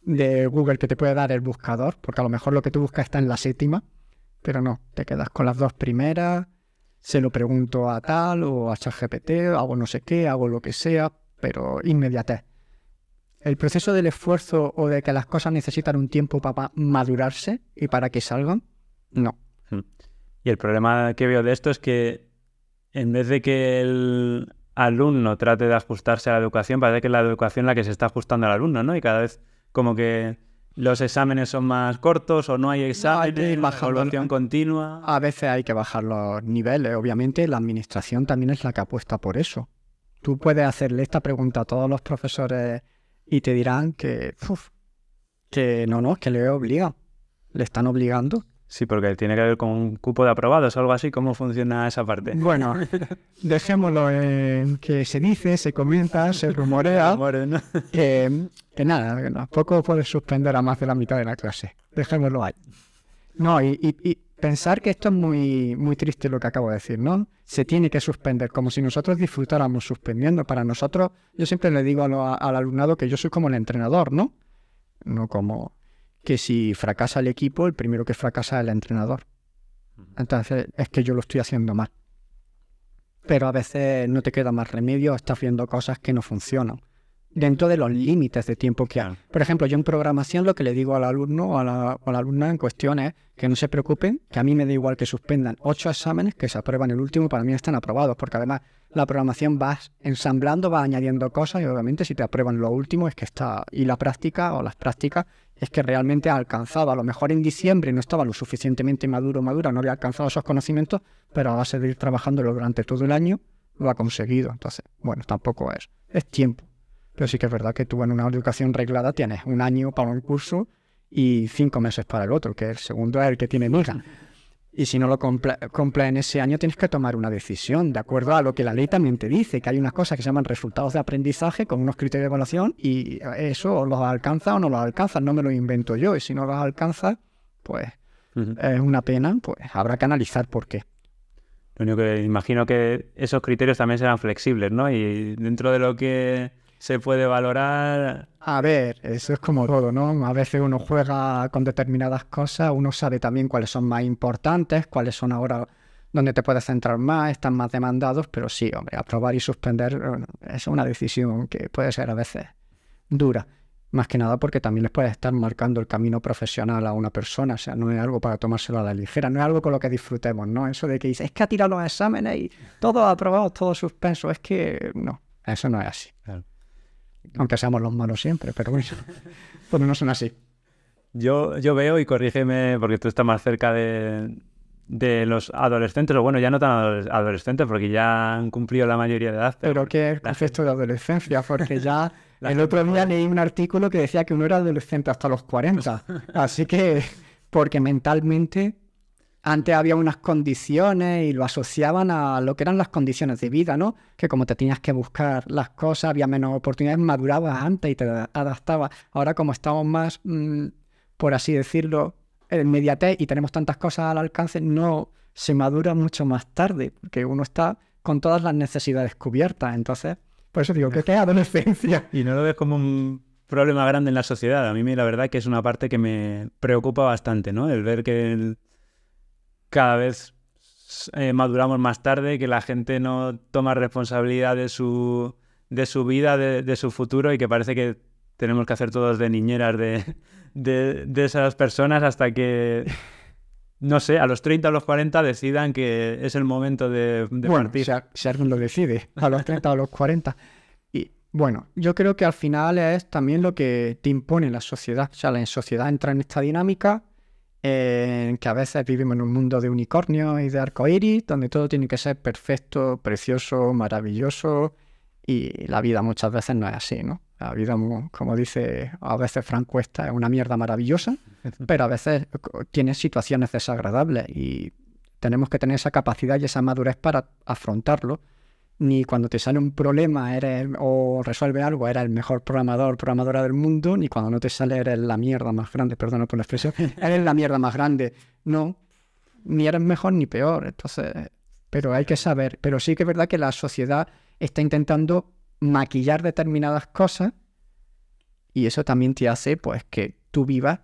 de Google que te puede dar el buscador, porque a lo mejor lo que tú buscas está en la séptima, pero no, te quedas con las dos primeras, se lo pregunto a tal o a ChatGPT, hago no sé qué, hago lo que sea, pero inmediatez. El proceso del esfuerzo o de que las cosas necesitan un tiempo para madurarse y para que salgan, no. Hmm. Y el problema que veo de esto es que en vez de que el alumno trate de ajustarse a la educación, parece que es la educación la que se está ajustando al alumno, ¿no? Y cada vez como que los exámenes son más cortos o no hay exámenes, baja evaluación continua. A veces hay que bajar los niveles, obviamente la administración también es la que apuesta por eso. Tú puedes hacerle esta pregunta a todos los profesores y te dirán que, uf, que no, no, que le obligan, le están obligando Sí, porque tiene que ver con un cupo de aprobados o algo así. ¿Cómo funciona esa parte? Bueno, *laughs* dejémoslo en que se dice, se comienza, se rumorea. *laughs* que, nada, poco tampoco puedes suspender a más de la mitad de la clase. Dejémoslo ahí. No, y, pensar que esto es muy, muy triste lo que acabo de decir, ¿no? Se tiene que suspender, como si nosotros disfrutáramos suspendiendo. Para nosotros, yo siempre le digo al alumnado que yo soy como el entrenador, ¿no? No como que si fracasa el equipo, el primero que fracasa es el entrenador. Entonces es que yo lo estoy haciendo mal. Pero a veces no te queda más remedio, estás viendo cosas que no funcionan dentro de los límites de tiempo que hay. Por ejemplo, yo en programación lo que le digo al alumno o a la, alumna en cuestión es que no se preocupen, que a mí me da igual que suspendan ocho exámenes que se aprueban el último, para mí están aprobados, porque además la programación vas ensamblando, vas añadiendo cosas y obviamente si te aprueban lo último es que está, y la práctica o las prácticas es que realmente alcanzaba, A lo mejor en diciembre no estaba lo suficientemente maduro, madura, no había alcanzado esos conocimientos, pero a seguir trabajándolo durante todo el año lo ha conseguido. Entonces, bueno, tampoco es, es tiempo. Pero sí que es verdad que tú en una educación reglada tienes un año para un curso y cinco meses para el otro, que el segundo es el que tiene mucha. Y si no lo cumple en ese año, tienes que tomar una decisión, de acuerdo a lo que la ley también te dice, que hay unas cosas que se llaman resultados de aprendizaje con unos criterios de evaluación y eso los alcanza o no los alcanza, no me lo invento yo. Y si no los alcanza, pues es una pena, pues habrá que analizar por qué. Lo único que imagino que esos criterios también serán flexibles, ¿no? Y dentro de lo que se puede valorar. A ver, eso es como todo, ¿no? A veces uno juega con determinadas cosas, uno sabe también cuáles son más importantes, cuáles son ahora donde te puedes centrar más, están más demandados, pero sí, hombre, aprobar y suspender es una decisión que puede ser a veces dura. Más que nada porque también les puede estar marcando el camino profesional a una persona, o sea, no es algo para tomárselo a la ligera, no es algo con lo que disfrutemos, ¿no? Eso de que dices, es que ha tirado los exámenes y todo aprobado, todo suspenso, es que no, eso no es así. Claro aunque seamos los malos siempre, pero bueno, *laughs* pues no son así. Yo, yo veo, y corrígeme, porque tú estás más cerca de, los adolescentes, o bueno, ya no tan adolescentes, porque ya han cumplido la mayoría de edad. Pero, que es el concepto de adolescencia, porque *laughs* ya el otro día leí un artículo que decía que uno era adolescente hasta los 40. *laughs* Así que, porque mentalmente antes había unas condiciones y lo asociaban a lo que eran las condiciones de vida, ¿no? Que como te tenías que buscar las cosas, había menos oportunidades, madurabas antes y te adaptabas. Ahora como estamos más, mm, por así decirlo, en mediatez y tenemos tantas cosas al alcance, no se madura mucho más tarde, porque uno está con todas las necesidades cubiertas. Entonces, por eso digo que es adolescencia. *laughs* Y no lo ves como un problema grande en la sociedad. A mí la verdad que es una parte que me preocupa bastante, ¿no? El ver que el cada vez eh, maduramos más tarde, que la gente no toma responsabilidad de su, de su vida, de, su futuro y que parece que tenemos que hacer todos de niñeras de, esas personas hasta que, no sé, a los 30 o los 40 decidan que es el momento de, partir. Si, alguien lo decide, a los 30 o a los 40. Y bueno, yo creo que al final es también lo que te impone la sociedad. O sea, la sociedad entra en esta dinámica en que a veces vivimos en un mundo de unicornios y de arcoíris, donde todo tiene que ser perfecto, precioso, maravilloso, y la vida muchas veces no es así, ¿no? La vida, como dice a veces Frank Cuesta, es una mierda maravillosa, *laughs* pero a veces tiene situaciones desagradables y tenemos que tener esa capacidad y esa madurez para afrontarlo ni cuando te sale un problema eres, o resuelve algo eres el mejor programador, programadora del mundo, ni cuando no te sale eres la mierda más grande, perdón por la expresión, *laughs* eres la mierda más grande. No, ni eres mejor ni peor, entonces, pero hay que saber. Pero sí que es verdad que la sociedad está intentando maquillar determinadas cosas y eso también te hace pues que tú vivas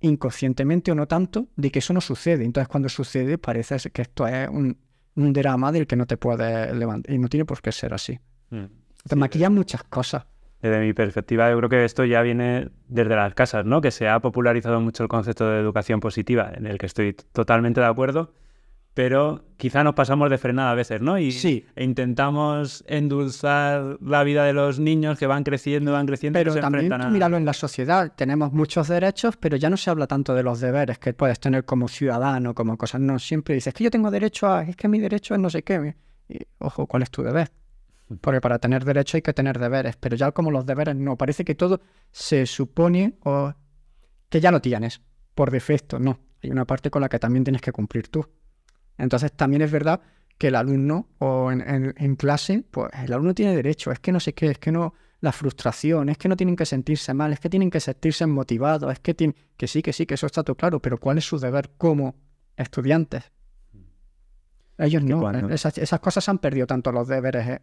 inconscientemente o no tanto de que eso no sucede. Entonces cuando sucede parece que esto es un, un drama del que no te puedes levantar. Y no tiene por qué ser así. Mm. Te muchas cosas. Desde mi perspectiva, yo creo que esto ya viene desde las casas, ¿no? Que se ha popularizado mucho el concepto de educación positiva, en el que estoy totalmente de acuerdo pero quizá nos pasamos de frenada a veces, ¿no? Y sí. intentamos endulzar la vida de los niños que van creciendo, van creciendo. Pero también míralo en la sociedad, tenemos muchos derechos, pero ya no se habla tanto de los deberes que puedes tener como ciudadano, como cosas. No siempre dices que yo tengo derecho a, es que mi derecho es no sé qué. Y, ojo, ¿cuál es tu deber? Porque para tener derecho hay que tener deberes, pero ya como los deberes no, parece que todo se supone o que ya lo tienes por defecto, no. Hay una parte con la que también tienes que cumplir tú. Entonces también es verdad que el alumno o en, clase, pues el alumno tiene derecho, es que no sé qué, es que no, la frustración, es que no tienen que sentirse mal, es que tienen que sentirse motivados, es que tienen, que sí, que sí, que eso está todo claro, pero ¿cuál es su deber como estudiantes? Ellos no, eh, esas, cosas han perdido tanto los deberes eh,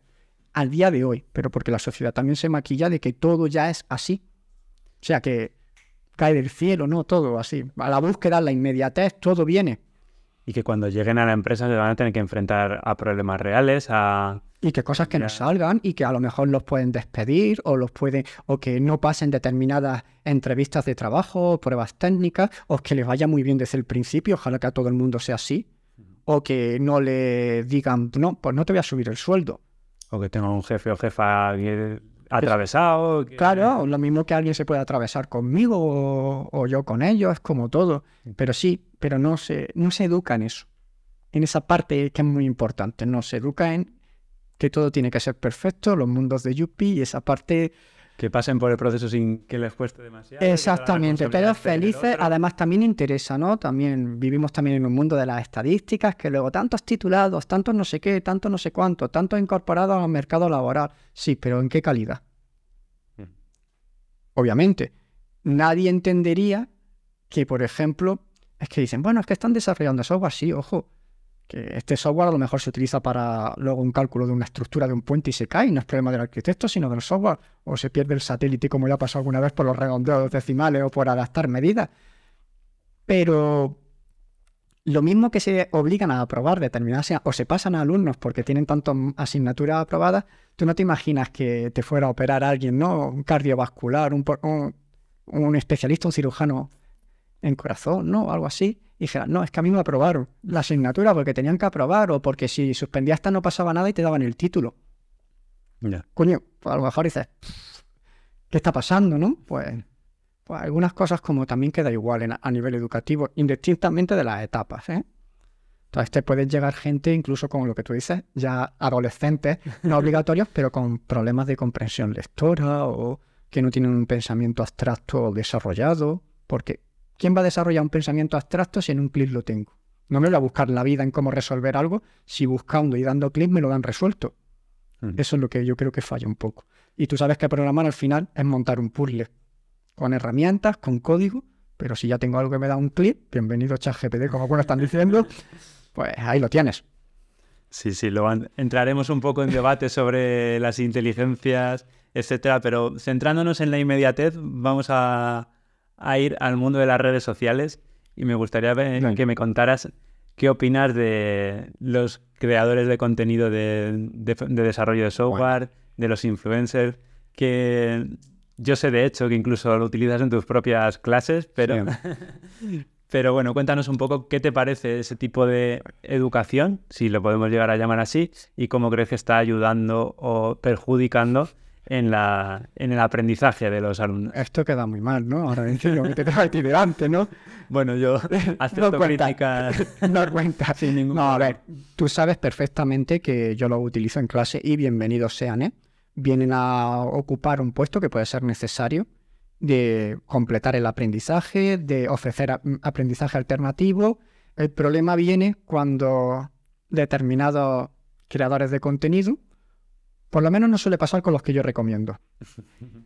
al día de hoy, pero porque la sociedad también se maquilla de que todo ya es así. O sea, que cae del cielo, no, todo así. A la búsqueda, la inmediatez, todo viene y que cuando lleguen a la empresa se van a tener que enfrentar a problemas reales, a... Y que cosas que no salgan y que a lo mejor los pueden despedir o los pueden o que no pasen determinadas entrevistas de trabajo, pruebas técnicas, o que les vaya muy bien desde el principio, ojalá que a todo el mundo sea así, o que no le digan, no, pues no te voy a subir el sueldo. O que tenga un jefe o jefa pues, atravesado. Claro, lo mismo que alguien se puede atravesar conmigo o, yo con ellos, es como todo. Pero sí, pero no se, no se educa en eso. En esa parte que es muy importante. No se educa en que todo tiene que ser perfecto, los mundos de Yuppie y esa parte que pasen por el proceso sin que les cueste demasiado. Exactamente, pero felices, además también interesa, ¿no? También vivimos también en un mundo de las estadísticas, que luego tantos titulados, tantos no sé qué, tantos no sé cuánto, tantos incorporados al mercado laboral. Sí, pero ¿en qué calidad? Hmm. Obviamente, nadie entendería que, por ejemplo, es que dicen, bueno, es que están desarrollando software, sí, ojo, que este software a lo mejor se utiliza para luego un cálculo de una estructura de un puente y se cae, no es problema del arquitecto, sino del software, o se pierde el satélite como ya ha pasado alguna vez por los redondeos decimales o por adaptar medidas. Pero lo mismo que se obligan a aprobar determinadas o se pasan a alumnos porque tienen tantas asignaturas aprobadas, tú no te imaginas que te fuera a operar alguien, ¿no? Un cardiovascular, un, un especialista, un cirujano en corazón, ¿no? Algo así y no, es que a mí me aprobaron la asignatura porque tenían que aprobar o porque si suspendías esta no pasaba nada y te daban el título. Coño, pues a lo mejor dices, ¿qué está pasando, no? Pues, pues, algunas cosas como también queda igual a nivel educativo, indistintamente de las etapas, ¿eh? Entonces te puede llegar gente, incluso con lo que tú dices, ya adolescentes, *laughs* no obligatorios, pero con problemas de comprensión lectora o que no tienen un pensamiento abstracto desarrollado, porque ¿Quién va a desarrollar un pensamiento abstracto si en un clic lo tengo? No me voy a buscar la vida en cómo resolver algo, si buscando y dando clic me lo dan resuelto. Mm. Eso es lo que yo creo que falla un poco. Y tú sabes que programar al final es montar un puzzle con herramientas, con código, pero si ya tengo algo que me da un clic, bienvenido ChatGPT, como bueno están diciendo, pues ahí lo tienes. Sí, sí, lo entraremos un poco en debate sobre las inteligencias, etcétera, pero centrándonos en la inmediatez, vamos a a ir al mundo de las redes sociales y me gustaría que me contaras qué opinas de los creadores de contenido de, desarrollo de software, de los influencers, que yo sé de hecho que incluso lo utilizas en tus propias clases, pero, *laughs* pero bueno, cuéntanos un poco qué te parece ese tipo de educación, si lo podemos llegar a llamar así, y cómo crees que está ayudando o perjudicando en, la, en el aprendizaje de los alumnos. Esto queda muy mal, ¿no? Ahora dices lo que te trae delante, ¿no? *laughs* Bueno, yo *laughs* no críticas. *laughs* No cuenta. Sin ningún no, a ver, tú sabes perfectamente que yo lo utilizo en clase y bienvenidos sean, ¿eh? Vienen a ocupar un puesto que puede ser necesario de completar el aprendizaje, de ofrecer mm, aprendizaje alternativo. El problema viene cuando determinados creadores de contenido por lo menos no suele pasar con los que yo recomiendo. *laughs*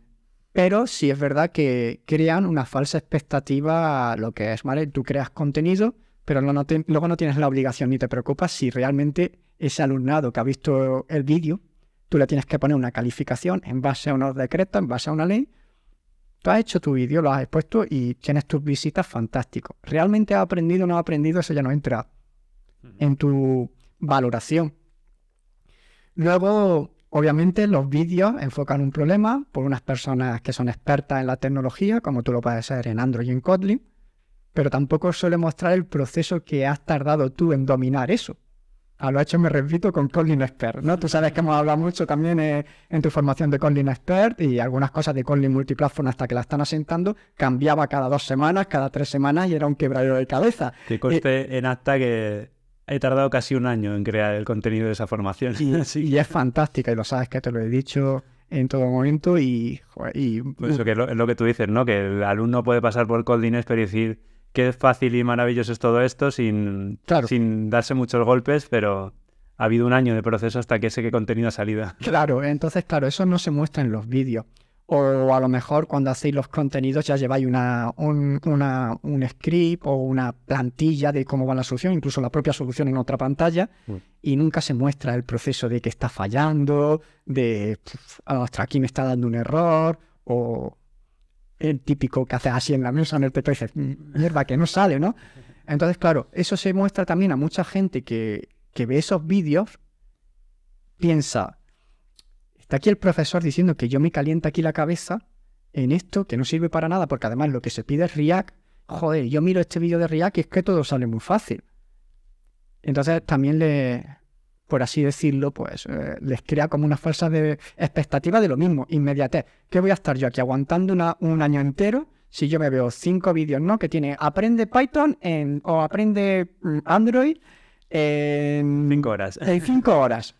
Pero sí es verdad que crean una falsa expectativa lo que es, ¿vale? Tú creas contenido, pero luego no tienes la obligación ni te preocupas si realmente ese alumnado que ha visto el vídeo, tú le tienes que poner una calificación en base a unos decretos, en base a una ley. Tú has hecho tu vídeo, lo has expuesto y tienes tus visitas, fantástico. ¿Realmente ha aprendido o no ha aprendido? Eso ya no entra en tu valoración. Luego, Obviamente los vídeos enfocan un problema por unas personas que son expertas en la tecnología, como tú lo puedes ser en Android y en Kotlin, pero tampoco suele mostrar el proceso que has tardado tú en dominar eso. A lo hecho me repito con Kotlin Expert, ¿no? Tú sabes que hemos hablado mucho también eh, en tu formación de Kotlin Expert y algunas cosas de Kotlin Multiplatform hasta que la están asentando, cambiaba cada dos semanas, cada tres semanas y era un quebradero de cabeza. Que coste eh, en hasta que he tardado casi un año en crear el contenido de esa formación. *laughs* Y, es fantástica, y lo sabes que te lo he dicho en todo momento. Y, pues Eso que es lo, que tú dices, ¿no? Que el alumno puede pasar por Cold pero y decir qué fácil y maravilloso es todo esto sin, sin darse muchos golpes, pero ha habido un año de proceso hasta que ese contenido ha salido. Claro, entonces, claro, eso no se muestra en los vídeos o a lo mejor cuando hacéis los contenidos ya lleváis una, un, un script o una plantilla de cómo va la solución, incluso la propia solución en otra pantalla, mm. y nunca se muestra el proceso de que está fallando, de hasta aquí me está dando un error, o el típico que hace así en la mesa en el PP y dices, mm, mierda, que no sale, ¿no? Entonces, claro, eso se muestra también a mucha gente que, que ve esos vídeos, piensa, Está aquí el profesor diciendo que yo me calienta aquí la cabeza en esto, que no sirve para nada, porque además lo que se pide es React. Joder, yo miro este vídeo de React y es que todo sale muy fácil. Entonces también le, por así decirlo, pues eh, les crea como una falsa expectativa de lo mismo, inmediatez. ¿Qué voy a estar yo aquí aguantando un año entero si yo me veo cinco vídeos, ¿no? Que tiene aprende Python o aprende mm, Android en cinco horas. En cinco horas.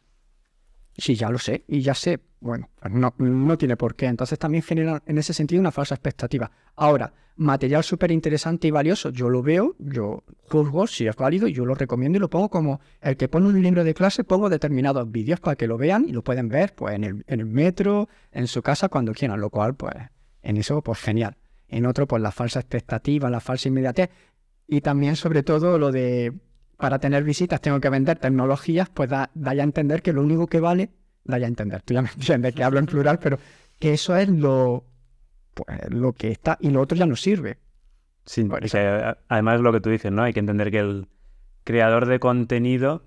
Si ya lo sé, y ya sé, bueno, no, no tiene por qué. Entonces también genera en ese sentido una falsa expectativa. Ahora, material súper interesante y valioso, yo lo veo, yo juzgo si es válido, yo lo recomiendo y lo pongo como el que pone un libro de clase, pongo determinados vídeos para que lo vean y lo pueden ver pues, en, el, en el metro, en su casa, cuando quieran, lo cual, pues, en eso, pues genial. En otro, pues la falsa expectativa, la falsa inmediatez y también, sobre todo, lo de para tener visitas tengo que vender tecnologías, pues da, ya a entender que lo único que vale, da ya a entender, tú ya me *laughs* entiendes que hablo en plural, pero que eso es lo, pues, lo que está y lo otro ya no sirve. Sí, es lo que tú dices, ¿no? Hay que entender que el creador de contenido,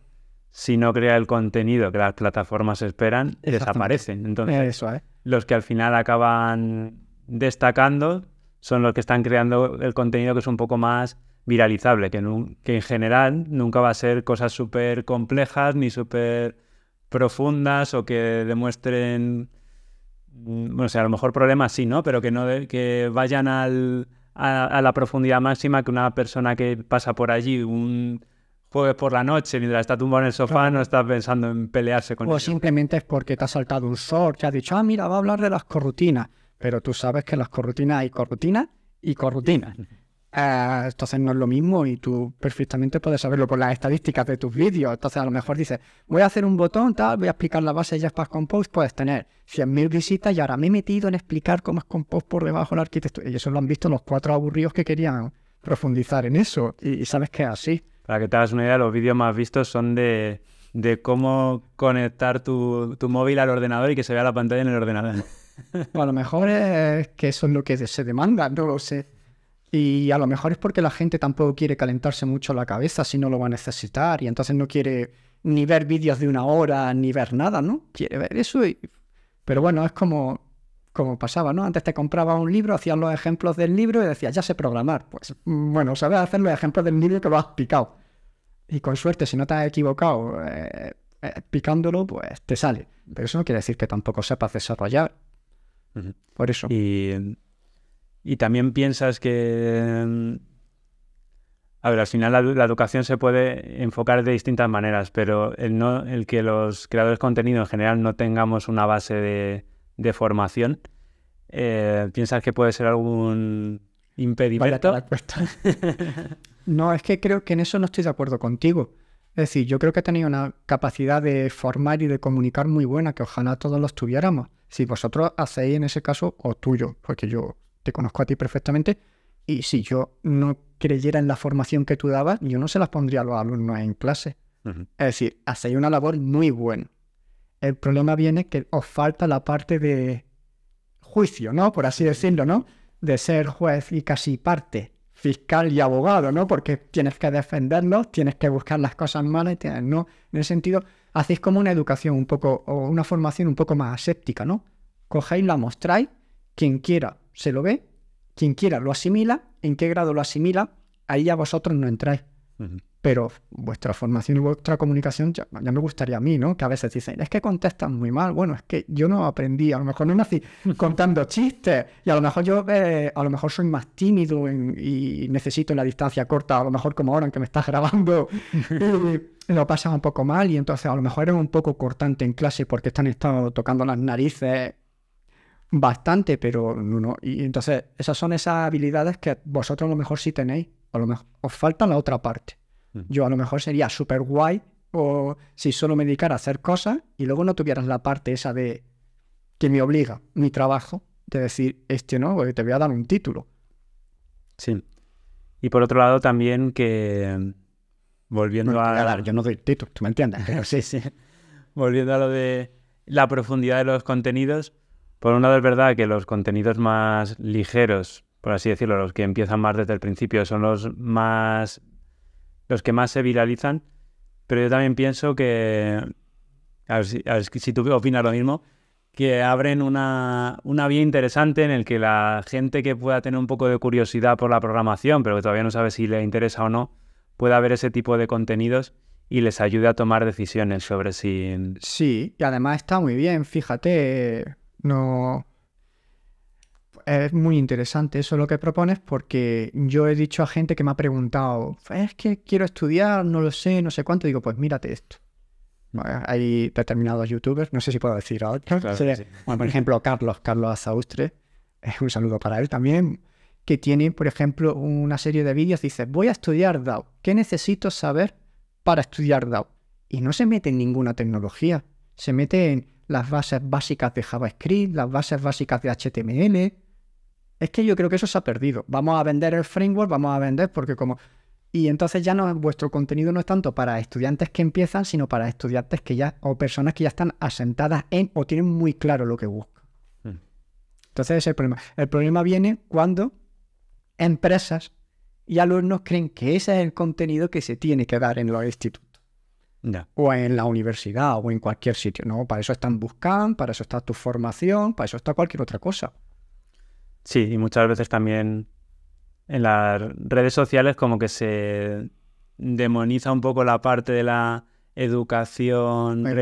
si no crea el contenido que las plataformas esperan, desaparecen. Entonces, los que al final acaban destacando son los que están creando el contenido que es un poco más viralizable, que, en general nunca va a ser cosas súper complejas ni súper profundas o que demuestren, mm, bueno, o sea, a lo mejor problemas sí, ¿no? Pero que no que vayan al, a, la profundidad máxima que una persona que pasa por allí un jueves por la noche mientras está tumbado en el sofá no está pensando en pelearse con... O simplemente es porque te ha saltado un short, te ha dicho, ah, mira, va a hablar de las corrutinas, pero tú sabes que en las corrutinas hay corrutinas y corrutinas. *laughs* Eh, entonces no es lo mismo y tú perfectamente puedes saberlo por las estadísticas de tus vídeos. Entonces a lo mejor dices, voy a hacer un botón, tal, voy a explicar la base de Jasper Compose, puedes tener 100.000 visitas y ahora me he metido en explicar cómo es Compose por debajo de la arquitectura. Y eso lo han visto los cuatro aburridos que querían profundizar en eso. Y, sabes que es así. Para que te hagas una idea, los vídeos más vistos son de, de cómo conectar tu, tu móvil al ordenador y que se vea la pantalla en el ordenador. *laughs* a lo mejor es que eso es lo que se demanda, no lo sé. Y a lo mejor es porque la gente tampoco quiere calentarse mucho la cabeza si no lo va a necesitar y entonces no quiere ni ver vídeos de una hora ni ver nada, ¿no? Quiere ver eso y... Pero bueno, es como, como pasaba, ¿no? Antes te compraba un libro, hacías los ejemplos del libro y decías, ya sé programar. Pues mm, bueno, sabes hacer los ejemplos del libro que lo has picado. Y con suerte, si no te has equivocado eh, eh, picándolo, pues te sale. Pero eso no quiere decir que tampoco sepas desarrollar. Por eso. Y y también piensas que... Mm, a ver, al final la, educación se puede enfocar de distintas maneras, pero el, no, el que los creadores de contenido en general no tengamos una base de, formación, eh, ¿piensas que puede ser algún impedimento? *laughs* no, es que creo que en eso no estoy de acuerdo contigo. Es decir, yo creo que tenido una capacidad de formar y de comunicar muy buena, que ojalá todos los tuviéramos. Si vosotros hacéis en ese caso, o tuyo, porque yo te conozco a ti perfectamente, y si yo no creyera en la formación que tú dabas, yo no se las pondría a los alumnos en clase. Es decir, hacéis una labor muy buena. El problema viene que os falta la parte de juicio, ¿no? Por así decirlo, ¿no? De ser juez y casi parte, fiscal y abogado, ¿no? Porque tienes que defenderlo, tienes que buscar las cosas malas, tienes, ¿no? En ese sentido, hacéis como una educación un poco, o una formación un poco más aséptica, ¿no? Cogéis, la mostráis, quien quiera se lo ve, quien quiera lo asimila, en qué grado lo asimila, ahí ya vosotros no entráis. Pero vuestra formación y vuestra comunicación ya, me gustaría a mí, ¿no? Que a veces dicen, es que contestan muy mal. Bueno, es que yo no aprendí, a lo mejor no nací *laughs* contando chistes y a lo mejor yo eh, a lo mejor soy más tímido y necesito la distancia corta, a lo mejor como ahora en que me estás grabando, *laughs* lo pasas un poco mal y entonces a lo mejor eres un poco cortante en clase porque están estado tocando las narices bastante, pero no, no. Y entonces, esas son esas habilidades que vosotros a lo mejor sí tenéis, a lo mejor os falta la otra parte. Mm. Yo a lo mejor sería súper guay o si solo me dedicara a hacer cosas y luego no tuvieras la parte esa de que me obliga mi trabajo de decir, este no, porque te voy a dar un título. Sí. Y por otro lado también que volviendo a... Dar, yo no doy títulos, tú me entiendes, *laughs* sí, sí. volviendo a lo de la profundidad de los contenidos, por un lado es verdad que los contenidos más ligeros, por así decirlo, los que empiezan más desde el principio, son los más los que más se viralizan, pero yo también pienso que, a si, si tú opinas lo mismo, que abren una, una vía interesante en el que la gente que pueda tener un poco de curiosidad por la programación, pero que todavía no sabe si le interesa o no, pueda ver ese tipo de contenidos y les ayude a tomar decisiones sobre si... Sí, y además está muy bien, fíjate, no. Es muy interesante eso lo que propones porque yo he dicho a gente que me ha preguntado, es que quiero estudiar, no lo sé, no sé cuánto. Digo, pues mírate esto. Hay determinados youtubers, no sé si puedo decir a por ejemplo, Carlos, Carlos Azaustre, eh, un saludo para él también, que tiene, por ejemplo, una serie de vídeos, dice, voy a estudiar DAO, ¿qué necesito saber para estudiar DAO? Y no se mete en ninguna tecnología, se mete en las bases básicas de JavaScript, las bases básicas de HTML. Es que yo creo que eso se ha perdido. Vamos a vender el framework, vamos a vender porque como... Y entonces ya no, vuestro contenido no es tanto para estudiantes que empiezan, sino para estudiantes que ya, o personas que ya están asentadas en o tienen muy claro lo que buscan. Hmm. Entonces ese es el problema. El problema viene cuando empresas y alumnos creen que ese es el contenido que se tiene que dar en los institutos o en la universidad o en cualquier sitio. No, para eso están buscando, para eso está tu formación, para eso está cualquier otra cosa. Sí, y muchas veces también en las redes sociales como que se demoniza un poco la parte de la educación pero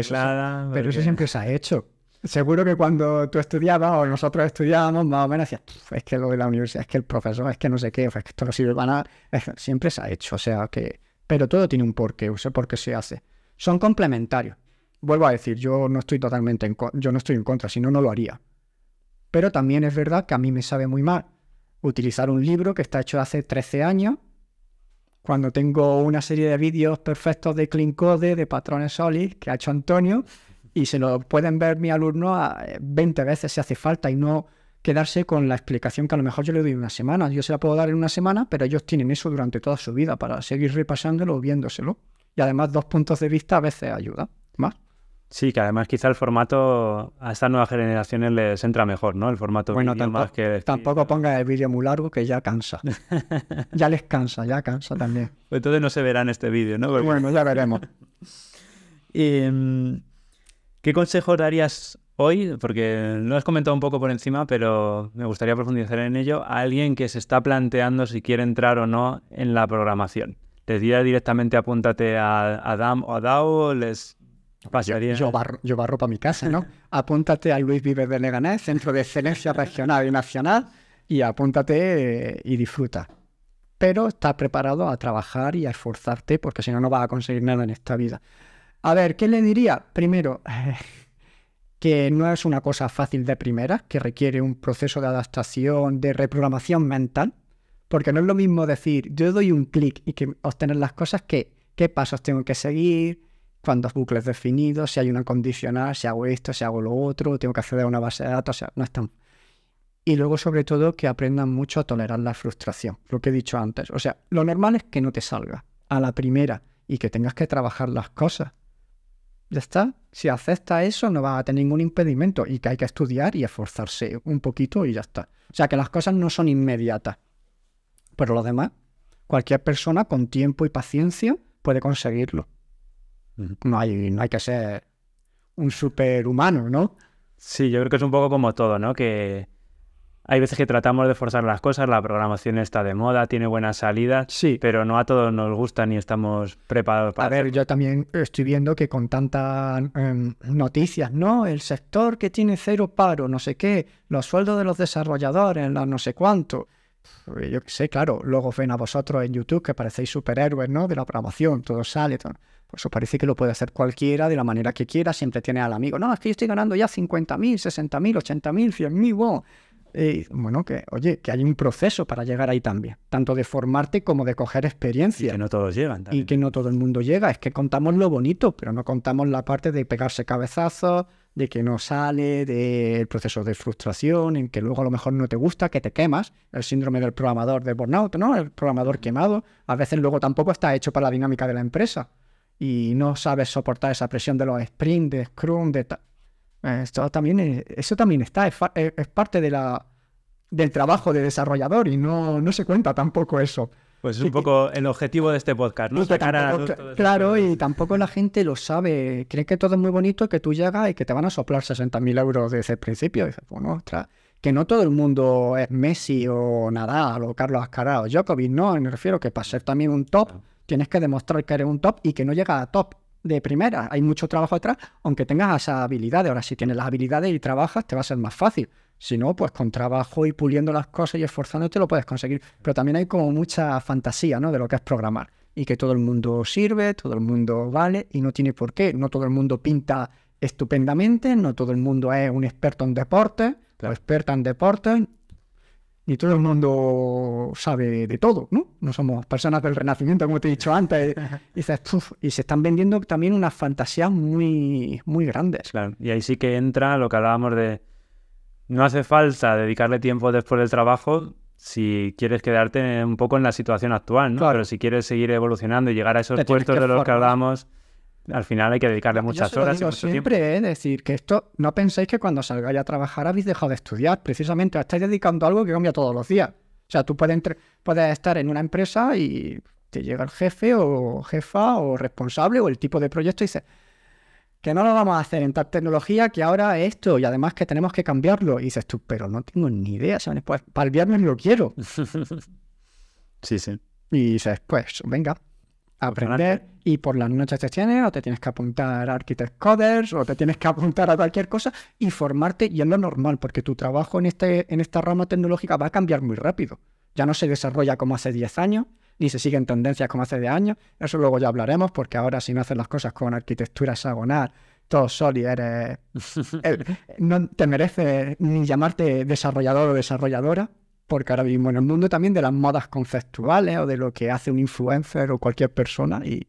Pero eso siempre se ha hecho. Seguro que cuando tú estudiabas o nosotros estudiábamos, más o menos decías, es que lo de la universidad, es que el profesor, es que no sé qué, es que esto no sirve para nada. Siempre se ha hecho, o sea que pero todo tiene un porqué, o sea, por se hace. Son complementarios. Vuelvo a decir, yo no estoy totalmente en, yo no estoy en contra, si no, no lo haría. Pero también es verdad que a mí me sabe muy mal utilizar un libro que está hecho hace 13 años, cuando tengo una serie de vídeos perfectos de clean code, de patrones solid que ha hecho Antonio, y se lo pueden ver mi alumno 20 eh, veces si hace falta y no quedarse con la explicación que a lo mejor yo le doy en una semana. Yo se la puedo dar en una semana, pero ellos tienen eso durante toda su vida para seguir repasándolo o viéndoselo. Y además dos puntos de vista a veces ayuda más. Sí, que además quizá el formato a estas nuevas generaciones les entra mejor, ¿no? El formato bueno, tampoco, más que... Tampoco ponga el vídeo muy largo que ya cansa. *laughs* ya les cansa, ya cansa también. Pues entonces no se verá en este vídeo, ¿no? Bueno, ya veremos. *laughs* Mm, ¿Qué consejos darías hoy, porque lo has comentado un poco por encima, pero me gustaría profundizar en ello, a alguien que se está planteando si quiere entrar o no en la programación. ¿Les diría directamente apúntate a, Adam o a DAO? ¿Les pasaría? Yo, barro, para mi casa, ¿no? *laughs* apúntate a Luis Vives de Leganés, Centro de Excelencia Regional y Nacional, y apúntate eh, y disfruta pero está preparado a trabajar y a esforzarte porque si no, no vas a conseguir nada en esta vida. A ver, ¿qué le diría? Primero, *laughs* que no es una cosa fácil de primera, que requiere un proceso de adaptación, de reprogramación mental, porque no es lo mismo decir yo doy un clic y que obtener las cosas que qué pasos tengo que seguir, cuántos bucles definidos, si hay una condicional, si hago esto, si hago lo otro, tengo que acceder a una base de datos, o sea, no están. Y luego sobre todo que aprendan mucho a tolerar la frustración, lo que he dicho antes. O sea, lo normal es que no te salga a la primera y que tengas que trabajar las cosas ya está. Si acepta eso, no va a tener ningún impedimento y que hay que estudiar y esforzarse un poquito y ya está. O sea que las cosas no son inmediatas. Pero lo demás, cualquier persona con tiempo y paciencia puede conseguirlo. No hay, no hay que ser un superhumano, ¿no? Sí, yo creo que es un poco como todo, ¿no? Que hay veces que tratamos de forzar las cosas, la programación está de moda, tiene buenas salidas, pero no a todos nos gusta ni estamos preparados para A ver, yo también estoy viendo que con tantas em, noticias, ¿no? El sector que tiene cero paro, no sé qué, los sueldos de los desarrolladores, la no sé cuánto. Yo qué sé, claro, luego ven a vosotros en YouTube que parecéis superhéroes, ¿no? De la programación, todo sale, todo. Pues os parece que lo puede hacer cualquiera de la manera que quiera, siempre tiene al amigo. No, es que yo estoy ganando ya 50.000, 60.000, 80.000, 100.000, wow y eh, bueno, que oye, que hay un proceso para llegar ahí también, tanto de formarte como de coger experiencia. Y que no todos llegan. También. Y que no todo el mundo llega. Es que contamos lo bonito, pero no contamos la parte de pegarse cabezazos, de que no sale, del proceso de frustración, en que luego a lo mejor no te gusta, que te quemas, el síndrome del programador de burnout, ¿no? El programador mm. quemado. A veces luego tampoco está hecho para la dinámica de la empresa y no sabes soportar esa presión de los sprints, de Scrum, de eh, esto también, eso también está, es, parte de la, del trabajo de desarrollador y no, se cuenta tampoco eso. Pues es un poco el objetivo de este podcast, ¿no? claro, y tampoco la gente lo sabe. Creen que todo es muy bonito, que tú llegas y que te van a soplar 60.000 euros desde el principio. dices, bueno, ostras, que no todo el mundo es Messi o Nadal o Carlos Ascarado o Djokovic, no, me refiero que para ser también un top tienes que demostrar que eres un top y que no llegas a top de primera. Hay mucho trabajo atrás, aunque tengas esas habilidades. Ahora, si tienes las habilidades y trabajas, te va a ser más fácil. Si no, pues con trabajo y puliendo las cosas y esforzándote lo puedes conseguir. Pero también hay como mucha fantasía, ¿no? De lo que es programar. Y que todo el mundo sirve, todo el mundo vale y no tiene por qué. No todo el mundo pinta estupendamente, no todo el mundo es un experto en deporte La experta en deporte y todo el mundo sabe de todo, ¿no? No somos personas del Renacimiento, como te he dicho antes. *laughs* Y, se están vendiendo también unas fantasías muy, muy grandes. Claro, y ahí sí que entra lo que hablábamos de no hace falta dedicarle tiempo después del trabajo si quieres quedarte un poco en la situación actual, ¿no? Pero si quieres seguir evolucionando y llegar a esos puestos de los que hablábamos, al final hay que dedicarle muchas horas. mucho siempre es ¿eh? decir que esto, no penséis que cuando salgáis a trabajar habéis dejado de estudiar, precisamente os estáis dedicando a algo que cambia todos los días. O sea, tú puedes, estar en una empresa y te llega el jefe o jefa o responsable o el tipo de proyecto y dices que no lo vamos a hacer en tal tecnología que ahora esto y además que tenemos que cambiarlo. Y dices tú, pero no tengo ni idea, ¿sabes? Pues para el viernes lo quiero. *laughs* Sí, sí. Y dices, pues venga, aprender y por las noches te tienes o te tienes que apuntar a Architect Coders o te tienes que *laughs* apuntar a cualquier cosa y formarte y es lo normal porque tu trabajo en, este, en esta rama tecnológica va a cambiar muy rápido. Ya no se desarrolla como hace 10 años ni se siguen tendencias como hace 10 años. Eso luego ya hablaremos porque ahora si no haces las cosas con arquitectura hexagonal, todo solid, eres... *laughs* no te merece ni llamarte desarrollador o desarrolladora porque ahora vivimos en el mundo también de las modas conceptuales o de lo que hace un influencer o cualquier persona y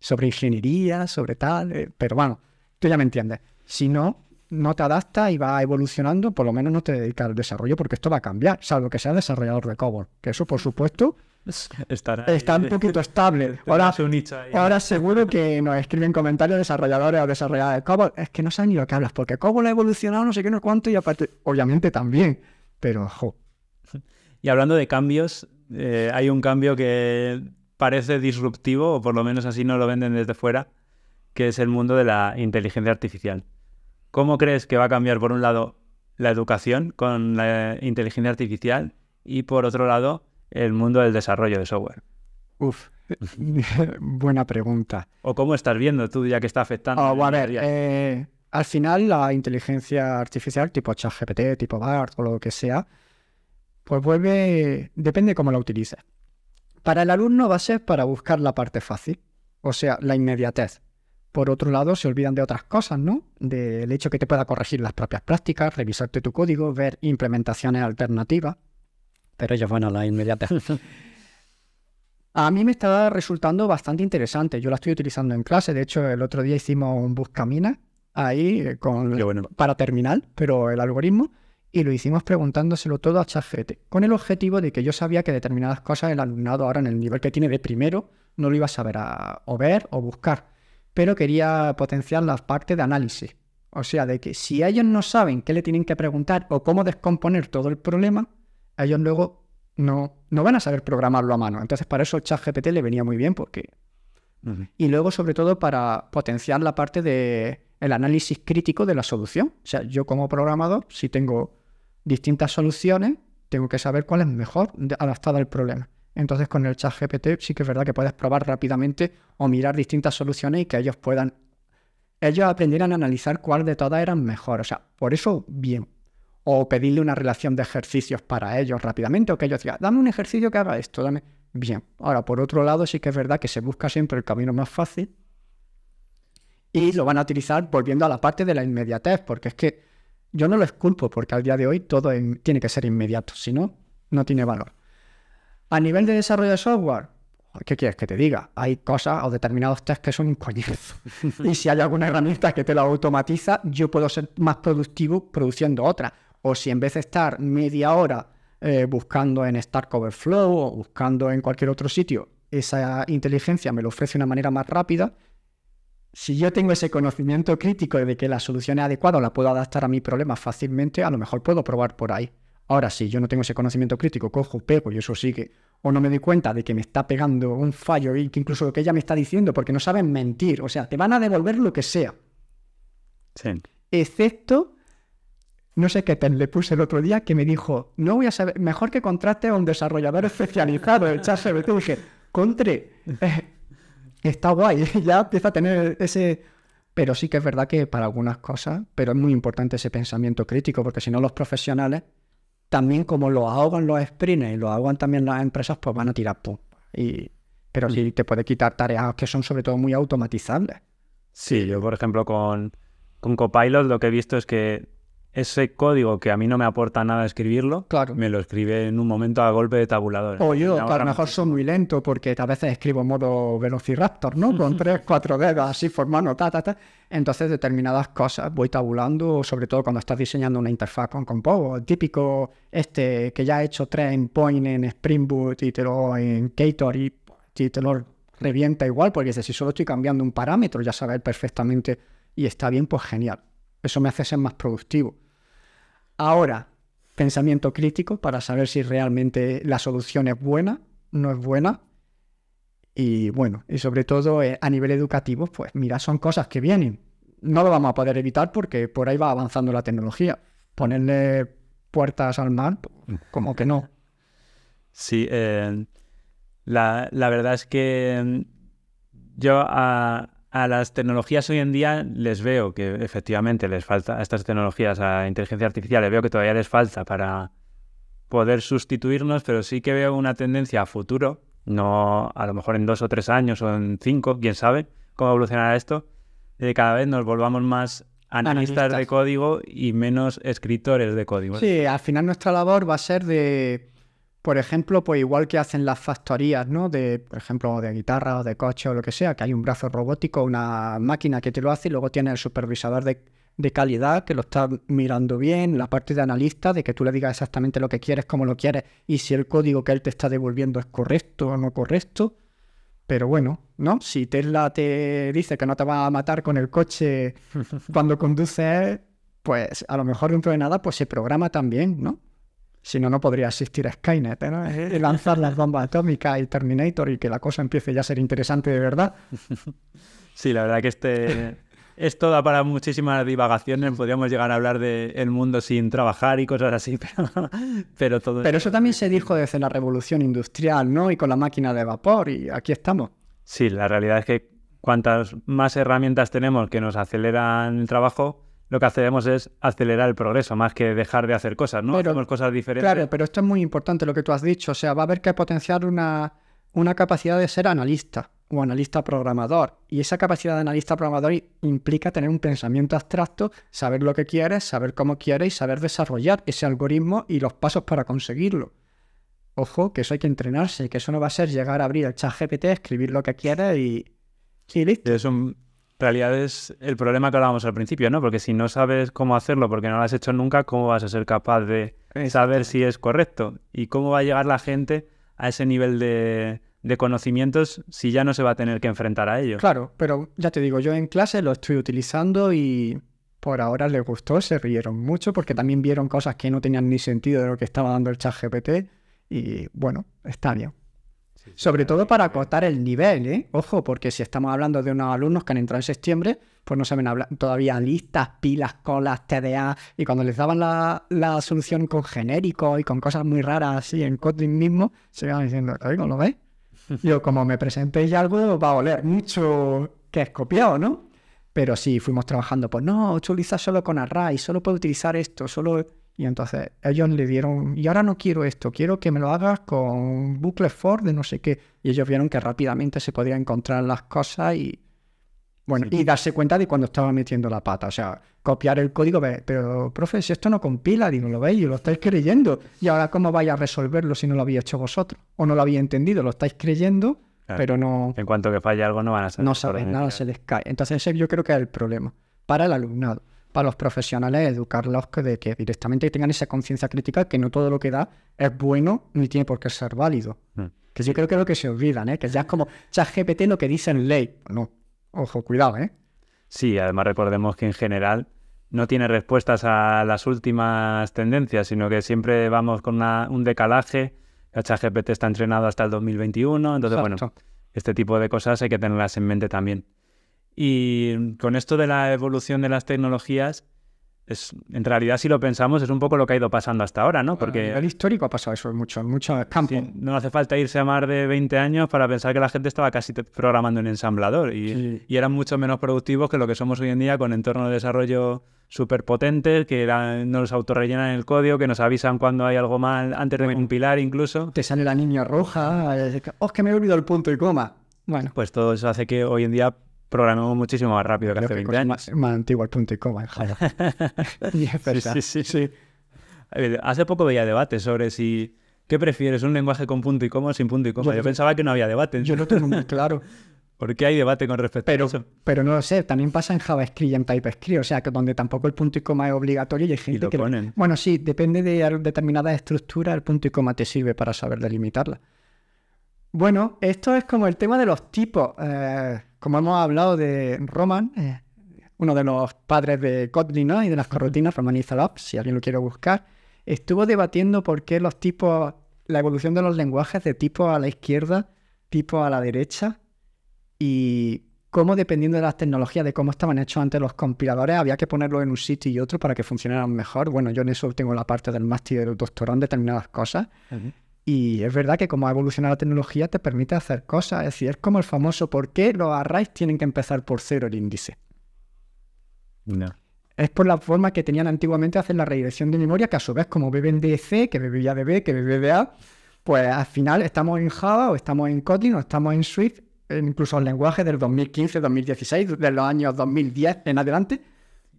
sobre ingeniería, sobre tal, eh, pero bueno, tú ya me entiendes. Si no, no te adaptas y va evolucionando, por lo menos no te dedicas al desarrollo porque esto va a cambiar, salvo que sea desarrollador de COBOL, que eso por supuesto está un poquito estable. *laughs* Ahora, seguro que nos escriben comentarios desarrolladores o desarrolladas de COBOL, es que no saben ni lo que hablas porque COBOL ha evolucionado no sé qué, no cuánto y aparte, obviamente también, pero jo, y hablando de cambios, eh, hay un cambio que parece disruptivo, o por lo menos así no lo venden desde fuera, que es el mundo de la inteligencia artificial. ¿Cómo crees que va a cambiar, por un lado, la educación con la inteligencia artificial y, por otro lado, el mundo del desarrollo de software? Uf, *laughs* buena pregunta. ¿O cómo estás viendo tú ya que está afectando? Ah, a eh, al final la inteligencia artificial tipo ChatGPT, tipo BART o lo que sea, pues vuelve, depende cómo la utilices. Para el alumno va a ser para buscar la parte fácil, o sea, la inmediatez. Por otro lado, se olvidan de otras cosas, ¿no? Del hecho que te pueda corregir las propias prácticas, revisarte tu código, ver implementaciones alternativas. Pero ellos, bueno, la inmediatez. *laughs* A mí me está resultando bastante interesante. Yo la estoy utilizando en clase. De hecho, el otro día hicimos un buscamina ahí eh, con, para terminal, pero el algoritmo y lo hicimos preguntándoselo todo a ChatGPT, con el objetivo de que yo sabía que determinadas cosas el alumnado ahora en el nivel que tiene de primero no lo iba a saber a, o ver o buscar, pero quería potenciar la parte de análisis. O sea, de que si ellos no saben qué le tienen que preguntar o cómo descomponer todo el problema, ellos luego no, no van a saber programarlo a mano. Entonces, para eso ChatGPT le venía muy bien porque... Y luego, sobre todo, para potenciar la parte de el análisis crítico de la solución. O sea, yo como programador, si tengo distintas soluciones, tengo que saber cuál es mejor adaptada al problema. Entonces con el chat GPT sí que es verdad que puedes probar rápidamente o mirar distintas soluciones y que ellos puedan, ellos aprendieran a analizar cuál de todas eran mejor. O sea, por eso bien. O pedirle una relación de ejercicios para ellos rápidamente o que ellos digan, dame un ejercicio que haga esto, dame. Bien. Ahora, por otro lado, sí que es verdad que se busca siempre el camino más fácil y lo van a utilizar volviendo a la parte de la inmediatez, porque es que yo no lo esculpo porque al día de hoy todo tiene que ser inmediato, si no, no tiene valor. A nivel de desarrollo de software, ¿qué quieres que te diga? Hay cosas o determinados tests que son un *laughs* y si hay alguna herramienta que te lo automatiza, yo puedo ser más productivo produciendo otra. O si en vez de estar media hora eh, buscando en Stack Overflow o buscando en cualquier otro sitio, esa inteligencia me lo ofrece de una manera más rápida, si yo tengo ese conocimiento crítico de que la solución es adecuada o la puedo adaptar a mi problema fácilmente, a lo mejor puedo probar por ahí. Ahora, si yo no tengo ese conocimiento crítico, cojo, pego y eso sigue, o no me doy cuenta de que me está pegando un fallo y que incluso lo que ella me está diciendo, porque no saben mentir, o sea, te van a devolver lo que sea. Sí. Excepto, no sé qué le puse el otro día que me dijo, no voy a saber, mejor que contrate a un desarrollador especializado El el chat Dije, contré. Eh, está guay, *laughs* ya empieza a tener ese... Pero sí que es verdad que para algunas cosas, pero es muy importante ese pensamiento crítico, porque si no los profesionales, también como lo ahogan los sprints y lo ahogan también las empresas, pues van a tirar pum. Y, pero mm. sí te puede quitar tareas que son sobre todo muy automatizables. Sí, yo por ejemplo con, con Copilot lo que he visto es que ese código que a mí no me aporta nada escribirlo, me lo escribe en un momento a golpe de tabulador. O yo, a lo mejor soy muy lento porque a veces escribo en modo velociraptor, ¿no? Con tres, cuatro dedos así formando, ta, ta, ta. Entonces determinadas cosas voy tabulando, sobre todo cuando estás diseñando una interfaz con Compo, el típico este que ya he hecho tres en Point, en Spring Boot y te lo en Ktor y, y te lo revienta igual, porque si solo estoy cambiando un parámetro, ya sabes perfectamente y está bien, pues genial. Eso me hace ser más productivo Ahora, pensamiento crítico para saber si realmente la solución es buena, no es buena. Y bueno, y sobre todo eh, a nivel educativo, pues mira, son cosas que vienen. No lo vamos a poder evitar porque por ahí va avanzando la tecnología. Ponerle puertas al mar, como que no. Sí, eh, la, la, verdad es que yo a, ah, a las tecnologías hoy en día les veo que efectivamente les falta, a estas tecnologías, a inteligencia artificial, les veo que todavía les falta para poder sustituirnos, pero sí que veo una tendencia a futuro, no a lo mejor en dos o tres años o en cinco, quién sabe cómo evolucionará esto, de que cada vez nos volvamos más analistas, de código y menos escritores de código. Sí, al final nuestra labor va a ser de por ejemplo, pues igual que hacen las factorías, ¿no? De, por ejemplo, de guitarra o de coche o lo que sea, que hay un brazo robótico, una máquina que te lo hace y luego tiene el supervisador de, de calidad que lo está mirando bien, la parte de analista, de que tú le digas exactamente lo que quieres, cómo lo quieres y si el código que él te está devolviendo es correcto o no correcto. Pero bueno, ¿no? Si Tesla te dice que no te va a matar con el coche *laughs* cuando conduces, pues a lo mejor dentro de nada pues se programa también, ¿no? Si no, no podría existir Skynet, ¿eh? *laughs* lanzar las bombas atómicas y Terminator y que la cosa empiece ya a ser interesante de verdad. *laughs* Sí, la verdad que este, esto da para muchísimas divagaciones. Podríamos llegar a hablar del mundo sin trabajar y cosas así, *laughs* pero, pero todo. Pero eso también se dijo desde la revolución industrial, ¿no? Y con la máquina de vapor, y aquí estamos. Sí, la realidad es que cuantas más herramientas tenemos que nos aceleran el trabajo, lo que hacemos es acelerar el progreso más que dejar de hacer cosas, ¿no? Hacemos cosas diferentes. Claro, pero esto es muy importante lo que tú has dicho. O sea, va a haber que potenciar una, una capacidad de ser analista o analista programador. Y esa capacidad de analista programador implica tener un pensamiento abstracto, saber lo que quieres, saber cómo quieres y saber desarrollar ese algoritmo y los pasos para conseguirlo. Ojo, que eso hay que entrenarse, que eso no va a ser llegar a abrir el chat GPT, escribir lo que quieres y, y listo. Es un, realidad es el problema que hablábamos al principio, ¿no? Porque si no sabes cómo hacerlo porque no lo has hecho nunca, ¿cómo vas a ser capaz de saber si es correcto? ¿Y cómo va a llegar la gente a ese nivel de, de conocimientos si ya no se va a tener que enfrentar a ello? Claro, pero ya te digo, yo en clase lo estoy utilizando y por ahora les gustó, se rieron mucho porque también vieron cosas que no tenían ni sentido de lo que estaba dando el chat GPT y bueno, está bien sobre todo para acotar el nivel, ¿eh? Ojo, porque si estamos hablando de unos alumnos que han entrado en septiembre, pues no saben hablar todavía listas, pilas, colas, TDA, y cuando les daban la, la solución con genérico y con cosas muy raras así en coding mismo, se iban diciendo, ¿cómo lo ves? *laughs* Yo, como me presentéis algo, va a oler mucho que es copiado, ¿no? Pero sí, fuimos trabajando, pues no, utiliza solo con array, solo puedo utilizar esto, solo y entonces ellos le dieron, y ahora no quiero esto, quiero que me lo hagas con bucle Ford de no sé qué. Y ellos vieron que rápidamente se podían encontrar las cosas y, bueno, y darse cuenta de cuando estaba metiendo la pata. O sea, copiar el código, pero profe, si esto no compila, y no lo veis, y lo estáis creyendo. Y ahora, ¿cómo vais a resolverlo si no lo habéis hecho vosotros? O no lo habéis entendido, lo estáis creyendo, pero no. En cuanto que falla algo, no van a saber. No saben nada, se les cae. Entonces, ese yo creo que es el problema para el alumnado para los profesionales educarlos de que directamente tengan esa conciencia crítica que no todo lo que da es bueno ni tiene por qué ser válido. Hmm. Que yo creo que es lo que se olvidan, ¿eh? que ya es como ChatGPT lo que dice en ley. No, ojo, cuidado, ¿eh? Sí, además recordemos que en general no tiene respuestas a las últimas tendencias, sino que siempre vamos con un decalaje. ChatGPT está entrenado hasta el 2021, entonces bueno, este tipo de cosas hay que tenerlas en mente también. Y con esto de la evolución de las tecnologías, es, en realidad, si lo pensamos, es un poco lo que ha ido pasando hasta ahora, ¿no? Porque. el histórico ha pasado eso en muchos, campos. no hace falta irse a más de 20 años para pensar que la gente estaba casi programando en ensamblador y, eran mucho menos productivos que lo que somos hoy en día con entornos de desarrollo súper potentes, que nos autorrellenan el código, que nos avisan cuando hay algo mal antes de compilar incluso. Te sale la niña roja, oh, que me he olvidado el punto y coma. Bueno. Pues todo eso hace que hoy en día programamos muchísimo más rápido que hace 20 años. Más, más antiguo el punto y coma. *laughs* *laughs* y es verdad. Sí, sí, sí. Hace poco veía debate sobre si... ¿Qué prefieres, un lenguaje con punto y coma o sin punto y coma? Yo, pensaba que no había debate. Yo no tengo muy *laughs* claro. ¿Por qué hay debate con respecto pero, a eso? Pero no lo sé, también pasa en JavaScript y en TypeScript, o sea, que donde tampoco el punto y coma es obligatorio y hay gente lo que... Bueno, sí, depende de determinada estructura. el punto y coma te sirve para saber delimitarla. Bueno, esto es como el tema de los tipos. Eh, como hemos hablado de Roman, eh, uno de los padres de Kotlin y de las corrutinas, Roman Izalop, si alguien lo quiere buscar, estuvo debatiendo por qué los tipos, la evolución de los lenguajes de tipo a la izquierda, tipo a la derecha, y cómo dependiendo de las tecnologías, de cómo estaban hechos antes los compiladores, había que ponerlo en un sitio y otro para que funcionaran mejor. Bueno, yo en eso tengo la parte del máster y del doctorado en determinadas cosas. Y es verdad que como ha evolucionado la tecnología te permite hacer cosas. Es decir, es como el famoso por qué los arrays tienen que empezar por cero el índice. Es por la forma que tenían antiguamente hacer la regresión de memoria, que a su vez como beben de C, que bebía de B, que bebía de A, pues al final estamos en Java o estamos en Kotlin o estamos en Swift, incluso en lenguajes del 2015, 2016, de los años 2010 en adelante,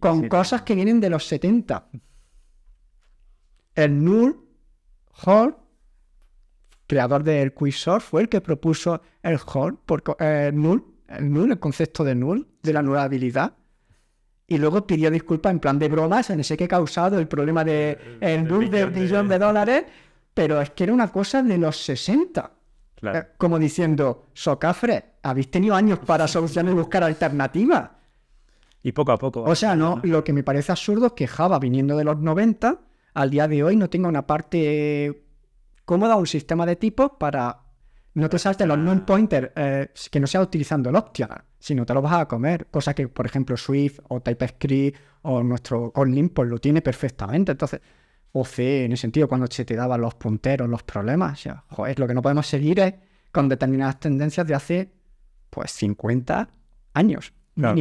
con cosas que vienen de los 70. El null, hold, creador del cursor fue el que propuso eh, el null, el concepto de null, de la nueva habilidad. Y luego pidió disculpas en plan de bromas, en ese que ha causado el problema de el, eh, eh, null de un millón de dólares, pero es que era una cosa de los 60. como diciendo, Socafre, habéis tenido años para *laughs* solucionar y buscar alternativas. Y poco a poco. O sea, no, lo que me parece absurdo es que Java, viniendo de los 90, al día de hoy no tenga una parte cómo da un sistema de tipo para no te de los non-pointer eh, que no sea utilizando el optional, sino te lo vas a comer. Cosa que, por ejemplo, Swift o TypeScript o nuestro Kotlin pues lo tiene perfectamente. Entonces, o C, en ese sentido, cuando se te daban los punteros, los problemas, ya, joder, lo que no podemos seguir es con determinadas tendencias de hace, pues, 50 años. No,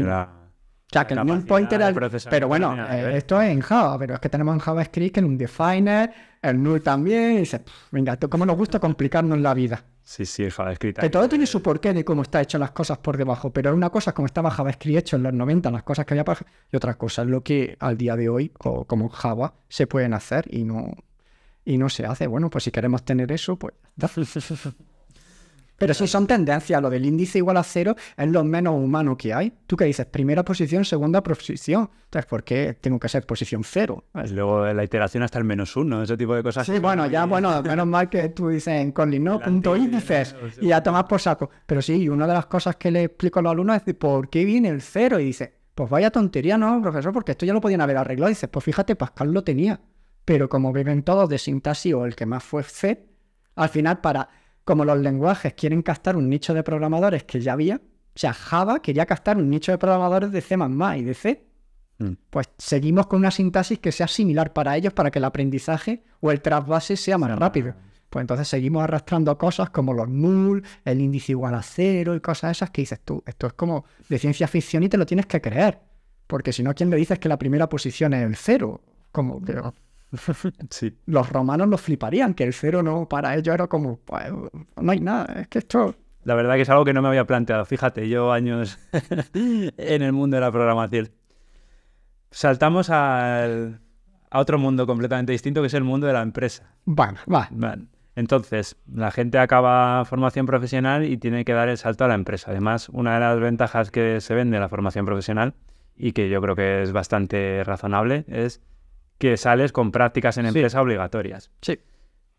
o sea, que el null pointer al... Pero bueno, eh, esto es en Java, pero es que tenemos en JavaScript en un definer, el null también. Y dices, venga, cómo nos gusta complicarnos la vida. Sí, sí, el JavaScript. Que todo tiene su porqué de cómo están hechas las cosas por debajo, pero una cosa es como estaba JavaScript hecho en los 90, las cosas que había para... y otra cosa lo que al día de hoy, o como Java, se pueden hacer y no, y no se hace. Bueno, pues si queremos tener eso, pues... *laughs* Pero sí son tendencias, lo del índice igual a cero es lo menos humano que hay. Tú que dices, primera posición, segunda posición. Entonces, ¿por qué tengo que ser posición cero? Pues luego la iteración hasta el menos uno, ese tipo de cosas. Sí, bueno, ya, bueno, *laughs* menos mal que tú dices en Conlin, no, punto índices, y ya tomas por saco. Pero sí, una de las cosas que le explico a los alumnos es por qué viene el cero. Y dice, pues vaya tontería, no, profesor, porque esto ya lo podían haber arreglado. Y dices, pues fíjate, Pascal lo tenía. Pero como viven todos de sintaxis o el que más fue C, al final para como los lenguajes quieren captar un nicho de programadores que ya había, o sea, Java quería captar un nicho de programadores de C y de C. Mm. Pues seguimos con una sintaxis que sea similar para ellos para que el aprendizaje o el trasvase sea más rápido. Pues entonces seguimos arrastrando cosas como los null, el índice igual a cero y cosas esas que dices tú, esto es como de ciencia ficción y te lo tienes que creer. Porque si no, ¿quién le dices que la primera posición es el cero? Como, *laughs* Los romanos nos fliparían, que el cero no, para ellos era como, pues, no hay nada, es que esto... La verdad que es algo que no me había planteado, fíjate, yo años *laughs* en el mundo de la programación. Saltamos al, a otro mundo completamente distinto, que es el mundo de la empresa. Van, Entonces, la gente acaba formación profesional y tiene que dar el salto a la empresa. Además, una de las ventajas que se vende en la formación profesional y que yo creo que es bastante razonable es que sales con prácticas en empresa obligatorias. Sí.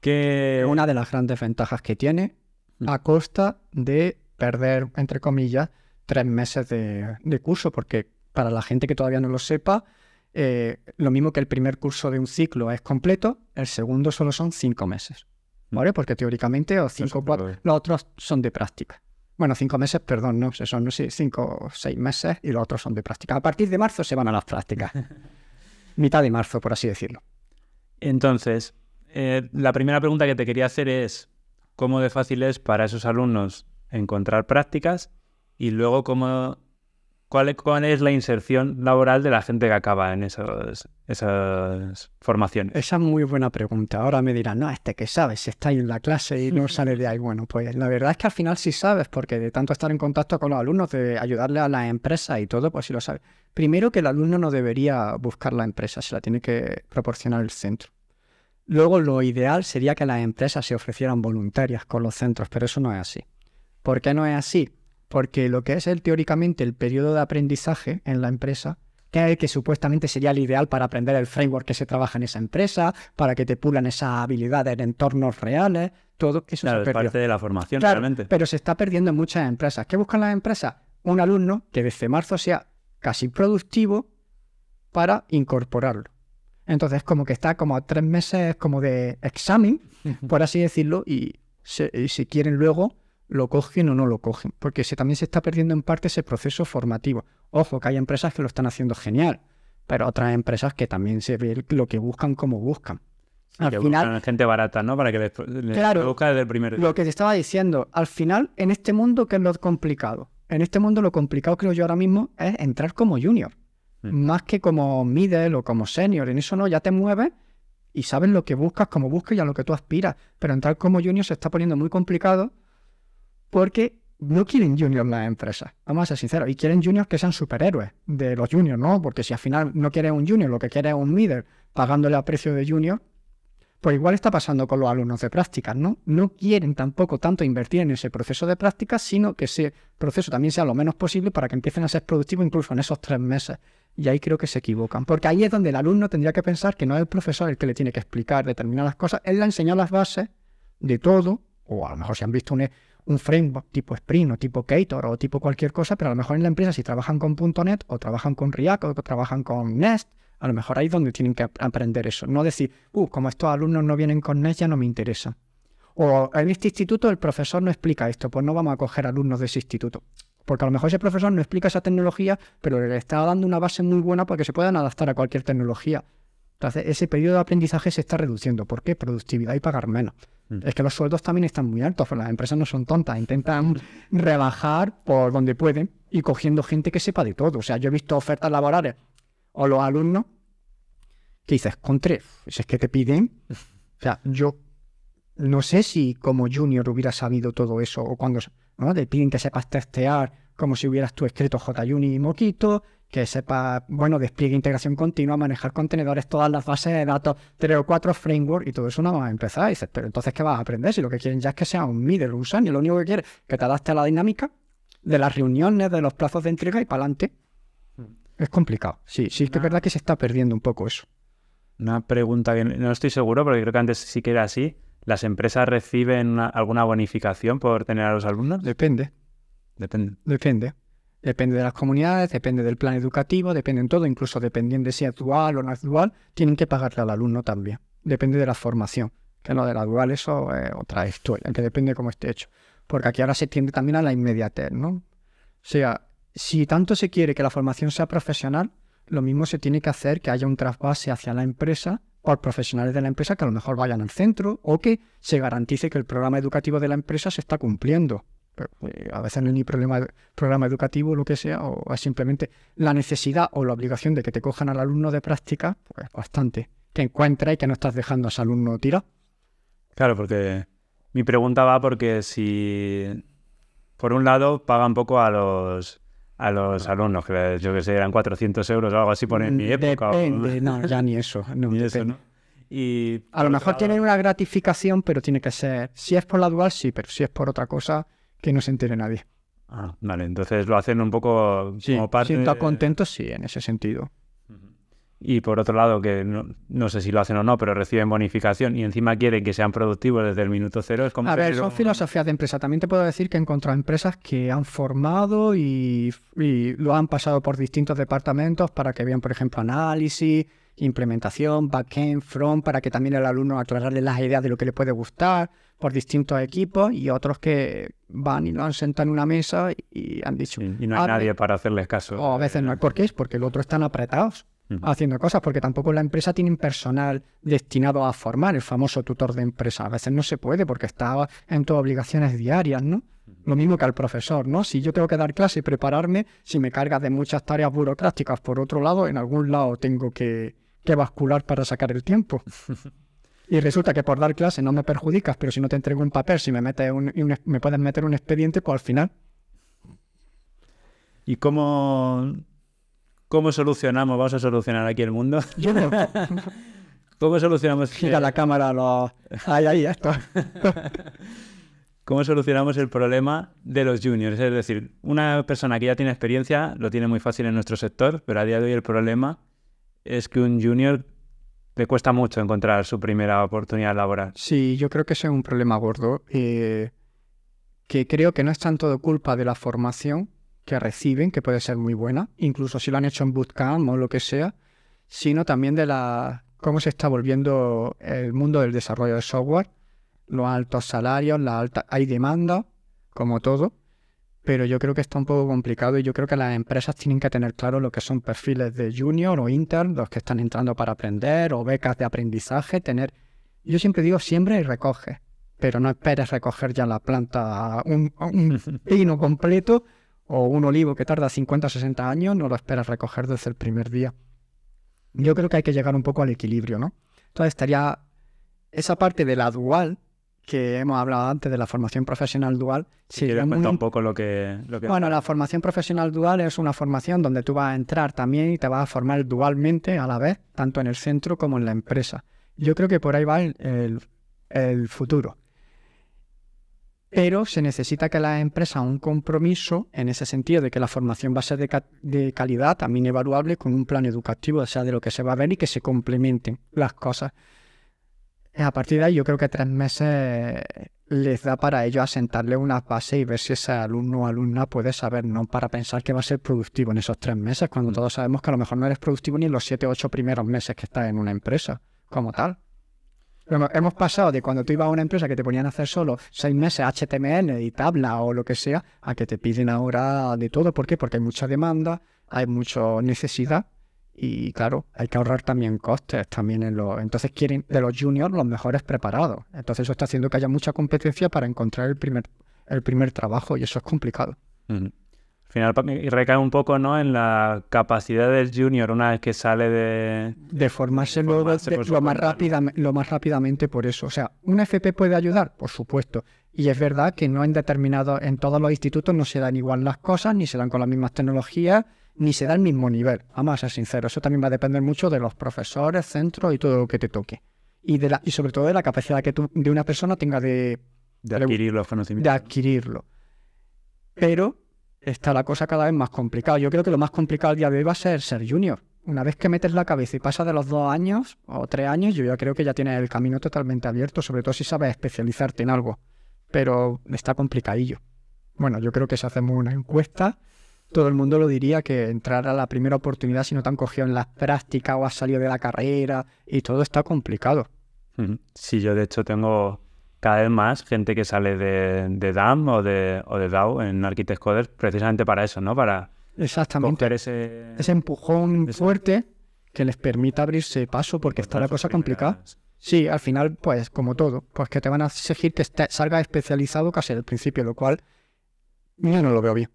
Que... Eh, una de las grandes ventajas que tiene mm. a costa de perder, entre comillas, tres meses de, curso, porque para la gente que todavía no lo sepa, eh, lo mismo que el primer curso de un ciclo es completo, el segundo solo son cinco meses, mm. ¿vale? Porque teóricamente o cinco, los otros son de práctica. Bueno, cinco meses, perdón, no, son cinco o seis meses y los otros son de práctica. A partir de marzo se van a las prácticas. *laughs* mitad de marzo, por así decirlo. Entonces, eh, la primera pregunta que te quería hacer es, ¿cómo de fácil es para esos alumnos encontrar prácticas? Y luego, ¿cómo, cuál, es, la inserción laboral de la gente que acaba en esos, esas formaciones? Esa es muy buena pregunta. Ahora me dirán, no, este que sabes, si está ahí en la clase y no *laughs* sale de ahí. Bueno, pues la verdad es que al final sí sabes, porque de tanto estar en contacto con los alumnos, de ayudarle a la empresa y todo, pues sí lo sabes. Primero que el alumno no debería buscar la empresa, se la tiene que proporcionar el centro. Luego lo ideal sería que las empresas se ofrecieran voluntarias con los centros, pero eso no es así. ¿Por qué no es así? Porque lo que es el, teóricamente el periodo de aprendizaje en la empresa que es que supuestamente sería el ideal para aprender el framework que se trabaja en esa empresa, para que te pulan esas habilidades en entornos reales, todo eso claro, se es parte de la formación realmente. Pero se está perdiendo en muchas empresas. ¿Qué buscan las empresas? Un alumno que desde marzo sea casi productivo para incorporarlo. Entonces, como que está como a tres meses como de examen, por así decirlo, y si quieren luego lo cogen o no lo cogen, porque se, también se está perdiendo en parte ese proceso formativo. Ojo, que hay empresas que lo están haciendo genial, pero otras empresas que también se ve lo que buscan como buscan. Al que final, gente barata, ¿no? Para que les, primer Lo que te estaba diciendo, al final, en este mundo, que es lo complicado? en este mundo lo complicado creo yo ahora mismo es entrar como junior, mm. más que como middle o como senior. En eso no, ya te mueves y sabes lo que buscas, como buscas y a lo que tú aspiras. Pero entrar como junior se está poniendo muy complicado porque no quieren juniors las empresas, vamos a ser sinceros, y quieren juniors que sean superhéroes de los juniors, ¿no? Porque si al final no quieres un junior, lo que quieres es un middle, pagándole a precio de junior, pues igual está pasando con los alumnos de prácticas, ¿no? No quieren tampoco tanto invertir en ese proceso de prácticas, sino que ese proceso también sea lo menos posible para que empiecen a ser productivos incluso en esos tres meses. Y ahí creo que se equivocan, porque ahí es donde el alumno tendría que pensar que no es el profesor el que le tiene que explicar determinadas cosas, él le ha enseñado las bases de todo, o a lo mejor si han visto un, framework tipo Spring o tipo Cator o tipo cualquier cosa, pero a lo mejor en la empresa si trabajan con .NET o trabajan con React o trabajan con Nest a lo mejor ahí es donde tienen que aprender eso. No decir, uh, como estos alumnos no vienen con NES, ya no me interesa. O en este instituto el profesor no explica esto, pues no vamos a coger alumnos de ese instituto. Porque a lo mejor ese profesor no explica esa tecnología, pero le está dando una base muy buena para que se puedan adaptar a cualquier tecnología. Entonces, ese periodo de aprendizaje se está reduciendo. ¿Por qué? Productividad y pagar menos. Mm. Es que los sueldos también están muy altos, las empresas no son tontas, intentan rebajar por donde pueden y cogiendo gente que sepa de todo. O sea, yo he visto ofertas laborales o los alumnos, que dices, con tres, si es que te piden. O sea, yo no sé si como junior hubiera sabido todo eso, o cuando ¿no? te piden que sepas testear como si hubieras tú escrito Juni y Moquito, que sepa bueno, despliegue e integración continua, manejar contenedores, todas las bases de datos, tres o cuatro frameworks y todo eso no vas a empezar. dices, pero entonces, ¿qué vas a aprender? Si lo que quieren ya es que sea un middle usan y lo único que quieren es que te adapte a la dinámica de las reuniones, de los plazos de entrega y para adelante. Es complicado. Sí, sí, que es verdad que se está perdiendo un poco eso. Una pregunta que no estoy seguro, porque creo que antes sí que era así. ¿Las empresas reciben alguna bonificación por tener a los alumnos? Depende. Depende. Depende. Depende de las comunidades, depende del plan educativo, depende en todo, incluso dependiendo de si es dual o no es dual, tienen que pagarle al alumno también. Depende de la formación, que no de la dual eso es otra historia, que depende de cómo esté hecho. Porque aquí ahora se tiende también a la inmediatez, ¿no? O sea, si tanto se quiere que la formación sea profesional, lo mismo se tiene que hacer que haya un trasvase hacia la empresa por profesionales de la empresa que a lo mejor vayan al centro o que se garantice que el programa educativo de la empresa se está cumpliendo. Eh, a veces no hay ni problema, programa educativo, lo que sea, o es simplemente la necesidad o la obligación de que te cojan al alumno de práctica, pues bastante. Que encuentra y que no estás dejando a ese alumno tirar. Claro, porque mi pregunta va porque si, por un lado, pagan poco a los a los alumnos, que yo que sé, eran 400 euros o algo así por mi época. no, ya ni eso. *laughs* Y a lo mejor tienen una gratificación, pero tiene que ser, si es por la dual, sí, pero si es por otra cosa, que no se entere nadie. Ah, vale, entonces lo hacen un poco como parte... Si contento, sí, en ese sentido y por otro lado, que no, sé si lo hacen o no, pero reciben bonificación y encima quieren que sean productivos desde el minuto cero. Es como a ver, son filosofías de empresa. También te puedo decir que he encontrado empresas que han formado y, lo han pasado por distintos departamentos para que vean, por ejemplo, análisis, implementación, back-end, front, para que también el alumno aclararle las ideas de lo que le puede gustar por distintos equipos y otros que van y lo han sentado en una mesa y han dicho... Y, no hay nadie para hacerles caso. O a veces no hay. ¿Por qué? Es porque los otros están apretados haciendo cosas, porque tampoco la empresa tiene personal destinado a formar, el famoso tutor de empresa. A veces no se puede porque está en tus obligaciones diarias, ¿no? Lo mismo que al profesor, ¿no? Si yo tengo que dar clase y prepararme, si me cargas de muchas tareas burocráticas, por otro lado, en algún lado tengo que, que bascular para sacar el tiempo. *laughs* Y resulta que por dar clase no me perjudicas, pero si no te entrego un papel, si me, metes un, me puedes meter un expediente, pues al final. ¿Y cómo ¿Cómo solucionamos? Vamos a solucionar aquí el mundo. *laughs* ¿Cómo solucionamos? Gira la cámara, lo... ahí, ahí, esto. *laughs* ¿Cómo solucionamos el problema de los juniors? Es decir, una persona que ya tiene experiencia lo tiene muy fácil en nuestro sector, pero a día de hoy el problema es que un junior le cuesta mucho encontrar su primera oportunidad laboral. Sí, yo creo que ese es un problema gordo, eh, que creo que no es tanto culpa de la formación, que reciben, que puede ser muy buena, incluso si lo han hecho en bootcamp o lo que sea, sino también de la cómo se está volviendo el mundo del desarrollo de software, los altos salarios, la alta, hay demanda, como todo, pero yo creo que está un poco complicado y yo creo que las empresas tienen que tener claro lo que son perfiles de junior o intern, los que están entrando para aprender, o becas de aprendizaje, tener... Yo siempre digo, siembra y recoge, pero no esperes recoger ya la planta, un, un *laughs* pino completo o un olivo que tarda 50 o 60 años, no lo esperas recoger desde el primer día. Yo creo que hay que llegar un poco al equilibrio, ¿no? Entonces estaría esa parte de la dual que hemos hablado antes de la formación profesional dual. Si sí, un poco lo que, Bueno, la formación profesional dual es una formación donde tú vas a entrar también y te vas a formar dualmente a la vez, tanto en el centro como en la empresa. Yo creo que por ahí va el futuro pero se necesita que la empresa un compromiso en ese sentido de que la formación va a ser de, calidad, también evaluable, con un plan educativo, o sea, de lo que se va a ver y que se complementen las cosas. A partir de ahí yo creo que tres meses eh, les da para ello asentarle unas base y ver si ese alumno o alumna puede saber, no para pensar que va a ser productivo en esos tres meses, cuando mm. todos sabemos que a lo mejor no eres productivo ni en los siete o ocho primeros meses que estás en una empresa como tal hemos pasado de cuando tú ibas a una empresa que te ponían a hacer solo seis meses HTML y tabla o lo que sea, a que te piden ahora de todo. ¿Por qué? Porque hay mucha demanda, hay mucha necesidad y claro, hay que ahorrar también costes también en los... Entonces quieren de los juniors los mejores preparados. Entonces eso está haciendo que haya mucha competencia para encontrar el primer, el primer trabajo y eso es complicado final y recae un poco ¿no? en la capacidad del junior una vez que sale de... De formarse, lo, más rápida, lo más rápidamente por eso. O sea, ¿un FP puede ayudar? Por supuesto. Y es verdad que no en determinado en todos los institutos no se dan igual las cosas, ni se dan con las mismas tecnologías, ni se da el mismo nivel. Vamos a ser sinceros, eso también va a depender mucho de los profesores, centros y todo lo que te toque. Y, de y sobre todo de la capacidad que tú, de una persona tenga de... De adquirir los conocimientos. De adquirirlo. Pero está la cosa cada vez más complicada. Yo creo que lo más complicado el día de hoy va a ser ser junior. Una vez que metes la cabeza y pasas de los dos años o tres años, yo ya creo que ya tienes el camino totalmente abierto, sobre todo si sabes especializarte en algo. Pero está complicadillo. Bueno, yo creo que si hacemos una encuesta, todo el mundo lo diría que entrar a la primera oportunidad si no te han cogido en las prácticas o has salido de la carrera y todo está complicado. Sí, yo de hecho tengo cada vez más gente que sale de, de DAM o de, DAO en Architect Coders precisamente para eso, ¿no? Para Exactamente. Ese, ese, empujón fuerte que les permita abrirse paso porque está la cosa complicada. Sí, al final, pues como todo, pues que te van a exigir que salga especializado casi al principio, lo cual yo no lo veo bien.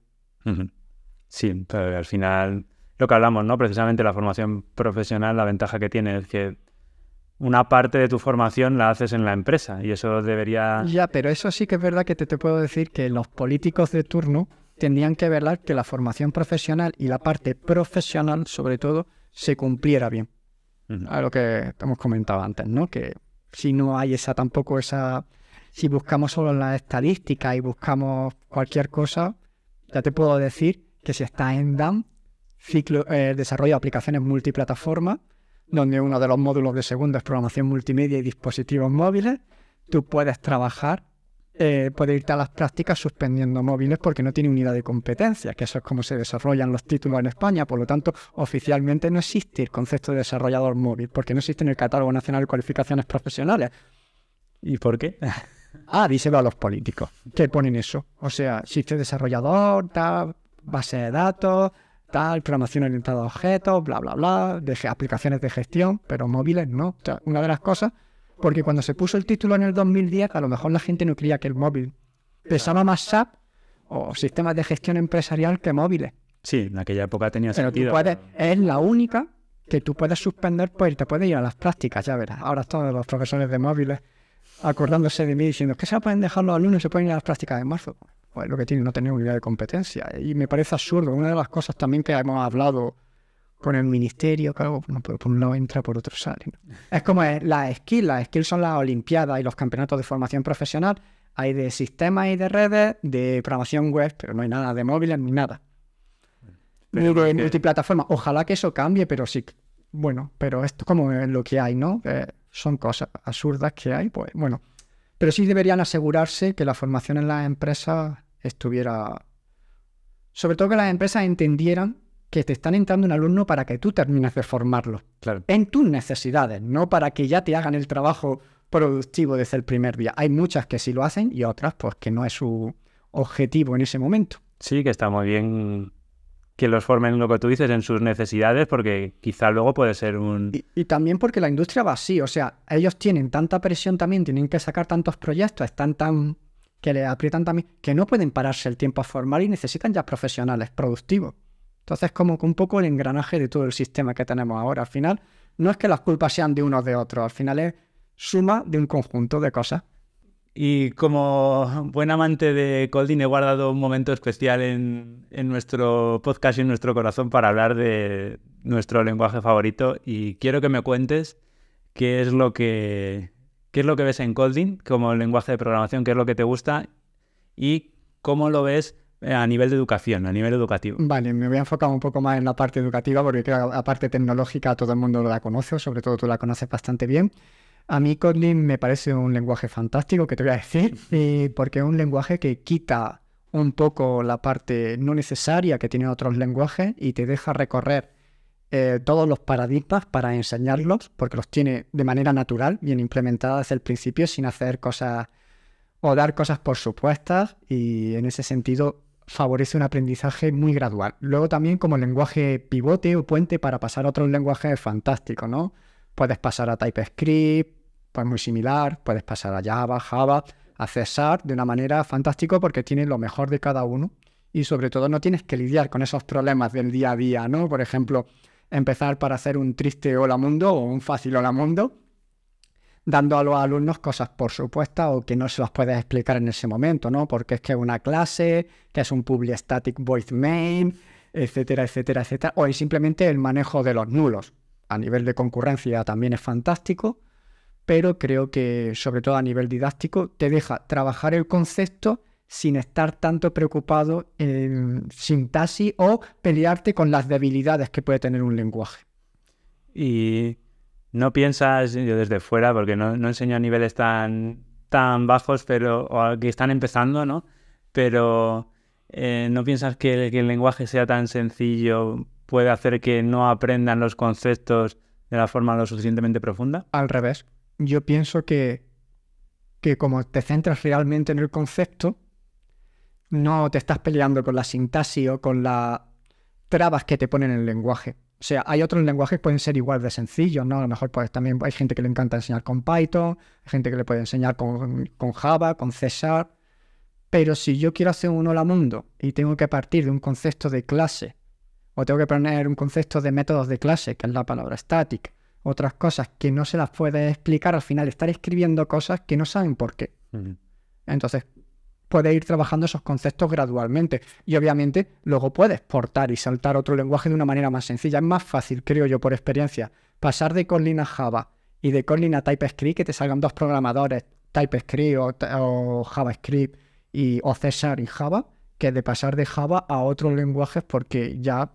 Sí, pero al final lo que hablamos, ¿no? Precisamente la formación profesional, la ventaja que tiene es que una parte de tu formación la haces en la empresa y eso debería... Ya, pero eso sí que es verdad que te, te puedo decir que los políticos de turno tendrían que velar que la formación profesional y la parte profesional, sobre todo, se cumpliera bien. A lo que hemos comentado antes, ¿no? Que si no hay esa tampoco esa... Si buscamos solo la estadística y buscamos cualquier cosa, ya te puedo decir que si estás en DAM, ciclo, eh, desarrollo de aplicaciones multiplataforma, donde uno de los módulos de segundo es programación multimedia y dispositivos móviles. Tú puedes trabajar, eh, puedes irte a las prácticas suspendiendo móviles porque no tiene unidad de competencia, que eso es como se desarrollan los títulos en España. Por lo tanto, oficialmente no existe el concepto de desarrollador móvil porque no existe en el Catálogo Nacional de Cualificaciones Profesionales. ¿Y por qué? *laughs* ah, díselo a los políticos que ponen eso. O sea, existe desarrollador, base de datos tal, programación orientada a objetos, bla, bla, bla, de aplicaciones de gestión, pero móviles no. una de las cosas, porque cuando se puso el título en el 2010, a lo mejor la gente no creía que el móvil pesaba más SAP o sistemas de gestión empresarial que móviles. Sí, en aquella época tenía pero sentido. es la única que tú puedes suspender, pues te puedes ir a las prácticas, ya verás. Ahora todos los profesores de móviles acordándose de mí diciendo que se pueden dejar los alumnos, se pueden ir a las prácticas de marzo pues, lo que tiene no tener unidad de competencia. Y me parece absurdo. Una de las cosas también que hemos hablado con el ministerio, claro, por, por un lado entra, por otro sale. Es como las skills. Las skills son las olimpiadas y los campeonatos de formación profesional. Hay de sistemas y de redes, de programación web, pero no hay nada de móviles ni nada. Pero multiplataforma. Ojalá que eso cambie, pero sí. Bueno, pero esto como lo que hay, ¿no? Eh, son cosas absurdas que hay, pues bueno. Pero sí deberían asegurarse que la formación en las empresas estuviera... Sobre todo que las empresas entendieran que te están entrando un alumno para que tú termines de formarlo. Claro. En tus necesidades, no para que ya te hagan el trabajo productivo desde el primer día. Hay muchas que sí lo hacen y otras pues que no es su objetivo en ese momento. Sí, que está muy bien que los formen lo que tú dices en sus necesidades, porque quizá luego puede ser un... Y, también porque la industria va así, o sea, ellos tienen tanta presión también, tienen que sacar tantos proyectos, están tan... que le aprietan también, que no pueden pararse el tiempo a formar y necesitan ya profesionales productivos. Entonces, como que un poco el engranaje de todo el sistema que tenemos ahora, al final, no es que las culpas sean de unos de otros, al final es suma de un conjunto de cosas. Y como buen amante de Colding, he guardado un momento especial en, nuestro podcast y en nuestro corazón para hablar de nuestro lenguaje favorito. Y quiero que me cuentes qué es lo que, qué es lo que ves en Colding como lenguaje de programación, qué es lo que te gusta y cómo lo ves eh, a nivel de educación, a nivel educativo. Vale, me voy a enfocar un poco más en la parte educativa porque creo que la parte tecnológica todo el mundo la conoce, sobre todo tú la conoces bastante bien. A mí Kotlin me parece un lenguaje fantástico, que te voy a decir, eh, porque es un lenguaje que quita un poco la parte no necesaria que tienen otros lenguajes y te deja recorrer eh, todos los paradigmas para enseñarlos, porque los tiene de manera natural, bien implementada desde el principio, sin hacer cosas o dar cosas por supuestas, y en ese sentido favorece un aprendizaje muy gradual. Luego también como lenguaje pivote o puente para pasar a otros lenguajes es fantástico, ¿no? Puedes pasar a TypeScript, pues muy similar, puedes pasar a Java, Java, a César, de una manera fantástica porque tienes lo mejor de cada uno y sobre todo no tienes que lidiar con esos problemas del día a día, ¿no? Por ejemplo, empezar para hacer un triste hola mundo o un fácil hola mundo, dando a los alumnos cosas por supuesto, o que no se las puedes explicar en ese momento, ¿no? Porque es que una clase, que es un public static void main, etcétera, etcétera, etcétera, o es simplemente el manejo de los nulos. A nivel de concurrencia también es fantástico pero creo que sobre todo a nivel didáctico te deja trabajar el concepto sin estar tanto preocupado en sintaxis o pelearte con las debilidades que puede tener un lenguaje. Y no piensas, yo desde fuera, porque no, enseño a niveles tan, tan bajos, pero o que están empezando, ¿no? Pero eh, no piensas que el lenguaje sea tan sencillo puede hacer que no aprendan los conceptos de la forma lo suficientemente profunda? Al revés yo pienso que, como te centras realmente en el concepto, no te estás peleando con la sintaxis o con las trabas que te ponen en el lenguaje. O sea, hay otros lenguajes que pueden ser igual de sencillos, ¿no? A lo mejor pues, también hay gente que le encanta enseñar con Python, hay gente que le puede enseñar con, Java, con César. Pero si yo quiero hacer un hola mundo y tengo que partir de un concepto de clase, o tengo que poner un concepto de métodos de clase, que es la palabra static, otras cosas que no se las puede explicar, al final estar escribiendo cosas que no saben por qué. Entonces, puedes ir trabajando esos conceptos gradualmente y obviamente luego puedes portar y saltar otro lenguaje de una manera más sencilla. Es más fácil, creo yo, por experiencia, pasar de Kotlin a Java y de Kotlin a TypeScript, que te salgan dos programadores, TypeScript o, JavaScript y, o César y Java, que de pasar de Java a otros lenguajes porque ya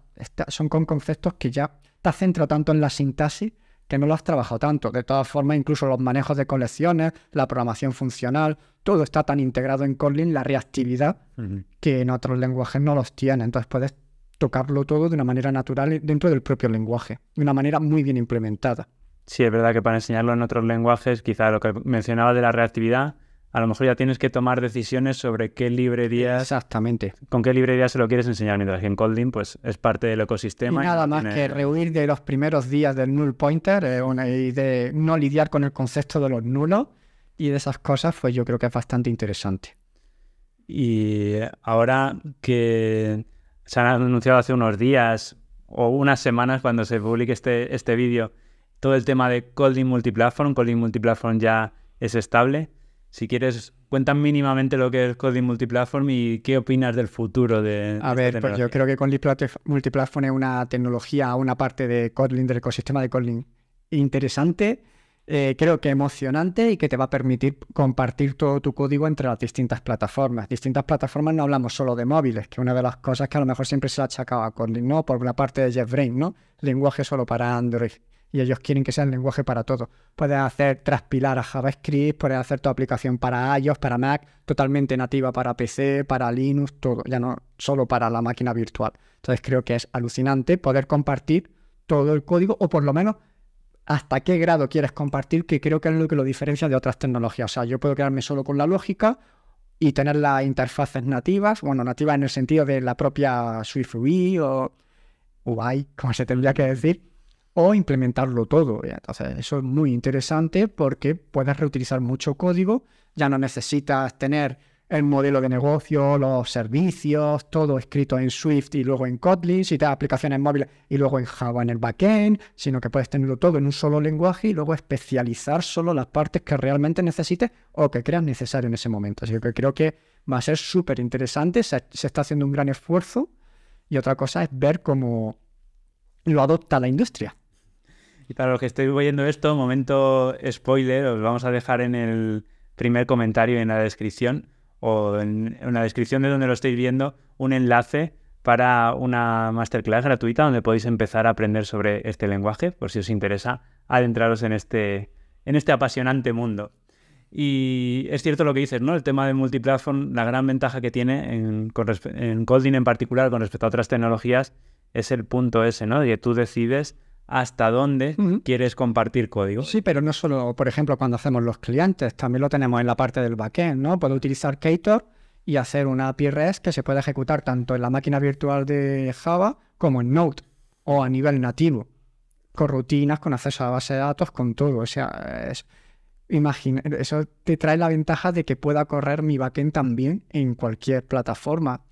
son con conceptos que ya te centrado tanto en la sintaxis que no lo has trabajado tanto. De todas formas, incluso los manejos de colecciones, la programación funcional, todo está tan integrado en Kotlin, la reactividad, que en otros lenguajes no los tiene. Entonces puedes tocarlo todo de una manera natural dentro del propio lenguaje, de una manera muy bien implementada. Sí, es verdad que para enseñarlo en otros lenguajes, quizá lo que mencionaba de la reactividad, a lo mejor ya tienes que tomar decisiones sobre qué librería Exactamente. Con qué librería se lo quieres enseñar, mientras que en Colding, pues es parte del ecosistema. Y nada más que rehuir de los primeros días del null pointer eh, y de no lidiar con el concepto de los nulos y de esas cosas, pues yo creo que es bastante interesante. Y ahora que se han anunciado hace unos días o unas semanas cuando se publique este, este vídeo, todo el tema de Colding Multiplatform, Colding Multiplatform ya es estable si quieres, cuentan mínimamente lo que es coding multiplatform y qué opinas del futuro de. A ver, pues yo creo que Kotlin multiplatform es una tecnología, una parte de Kotlin, del ecosistema de Kotlin interesante, eh, creo que emocionante y que te va a permitir compartir todo tu código entre las distintas plataformas. Distintas plataformas no hablamos solo de móviles, que es una de las cosas que a lo mejor siempre se ha achacado a Kotlin, ¿no? Por una parte de JetBrains, ¿no? Lenguaje solo para Android y ellos quieren que sea el lenguaje para todo. Puedes hacer transpilar a JavaScript, puedes hacer tu aplicación para iOS, para Mac, totalmente nativa para PC, para Linux, todo, ya no solo para la máquina virtual. Entonces creo que es alucinante poder compartir todo el código o por lo menos hasta qué grado quieres compartir, que creo que es lo que lo diferencia de otras tecnologías. O sea, yo puedo quedarme solo con la lógica y tener las interfaces nativas, bueno, nativas en el sentido de la propia SwiftUI o UI, como se tendría que decir, o implementarlo todo. Entonces, eh. eso es muy interesante porque puedes reutilizar mucho código, ya no necesitas tener el modelo de negocio, los servicios, todo escrito en Swift y luego en Kotlin, si te das aplicaciones móviles y luego en Java en el backend, sino que puedes tenerlo todo en un solo lenguaje y luego especializar solo las partes que realmente necesites o que creas necesario en ese momento. Así que creo que va a ser súper interesante, se, está haciendo un gran esfuerzo y otra cosa es ver cómo lo adopta la industria. Y para los que estéis oyendo esto, momento spoiler, os vamos a dejar en el primer comentario en la descripción, o en, la descripción de donde lo estáis viendo, un enlace para una masterclass gratuita donde podéis empezar a aprender sobre este lenguaje, por si os interesa adentraros en este, en este apasionante mundo. Y es cierto lo que dices, ¿no? El tema de multiplatform, la gran ventaja que tiene en, en Colding en particular con respecto a otras tecnologías es el punto ese, ¿no? De que tú decides hasta dónde quieres compartir código. Sí, pero no solo, por ejemplo, cuando hacemos los clientes, también lo tenemos en la parte del backend, ¿no? Puedo utilizar Cator y hacer una API REST que se puede ejecutar tanto en la máquina virtual de Java como en Node o a nivel nativo, con rutinas, con acceso a base de datos, con todo. O sea, es, Imagina, eso te trae la ventaja de que pueda correr mi backend también en cualquier plataforma.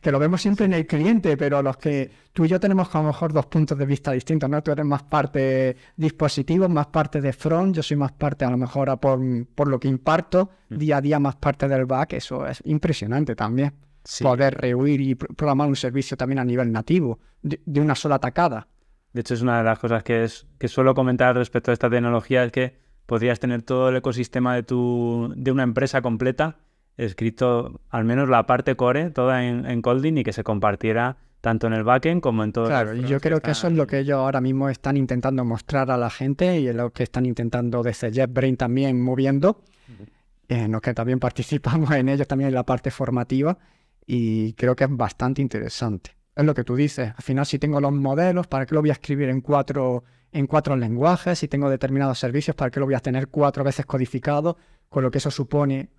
que lo vemos siempre en el cliente, pero los que tú y yo tenemos a lo mejor dos puntos de vista distintos, ¿no? Tú eres más parte dispositivo, más parte de front, yo soy más parte a lo mejor a por, lo que imparto, mm. día a día más parte del back, eso es impresionante también. Poder rehuir y programar un servicio también a nivel nativo, de, una sola tacada. De hecho, es una de las cosas que, es, que suelo comentar respecto a esta tecnología, es que podrías tener todo el ecosistema de, tu, de una empresa completa escrito, al menos la parte core, toda en, en Colding y que se compartiera tanto en el backend como en todo. Claro, yo creo que, eso es lo que ellos ahora mismo están intentando mostrar a la gente y es lo que están intentando desde JetBrain también moviendo, en eh, los que también *laughs* participamos en ellos también en la parte formativa y creo que es bastante interesante. Es lo que tú dices, al final si tengo los modelos, ¿para qué lo voy a escribir en cuatro en cuatro lenguajes, si tengo determinados servicios, ¿para qué lo voy a tener cuatro veces codificado? Con lo que eso supone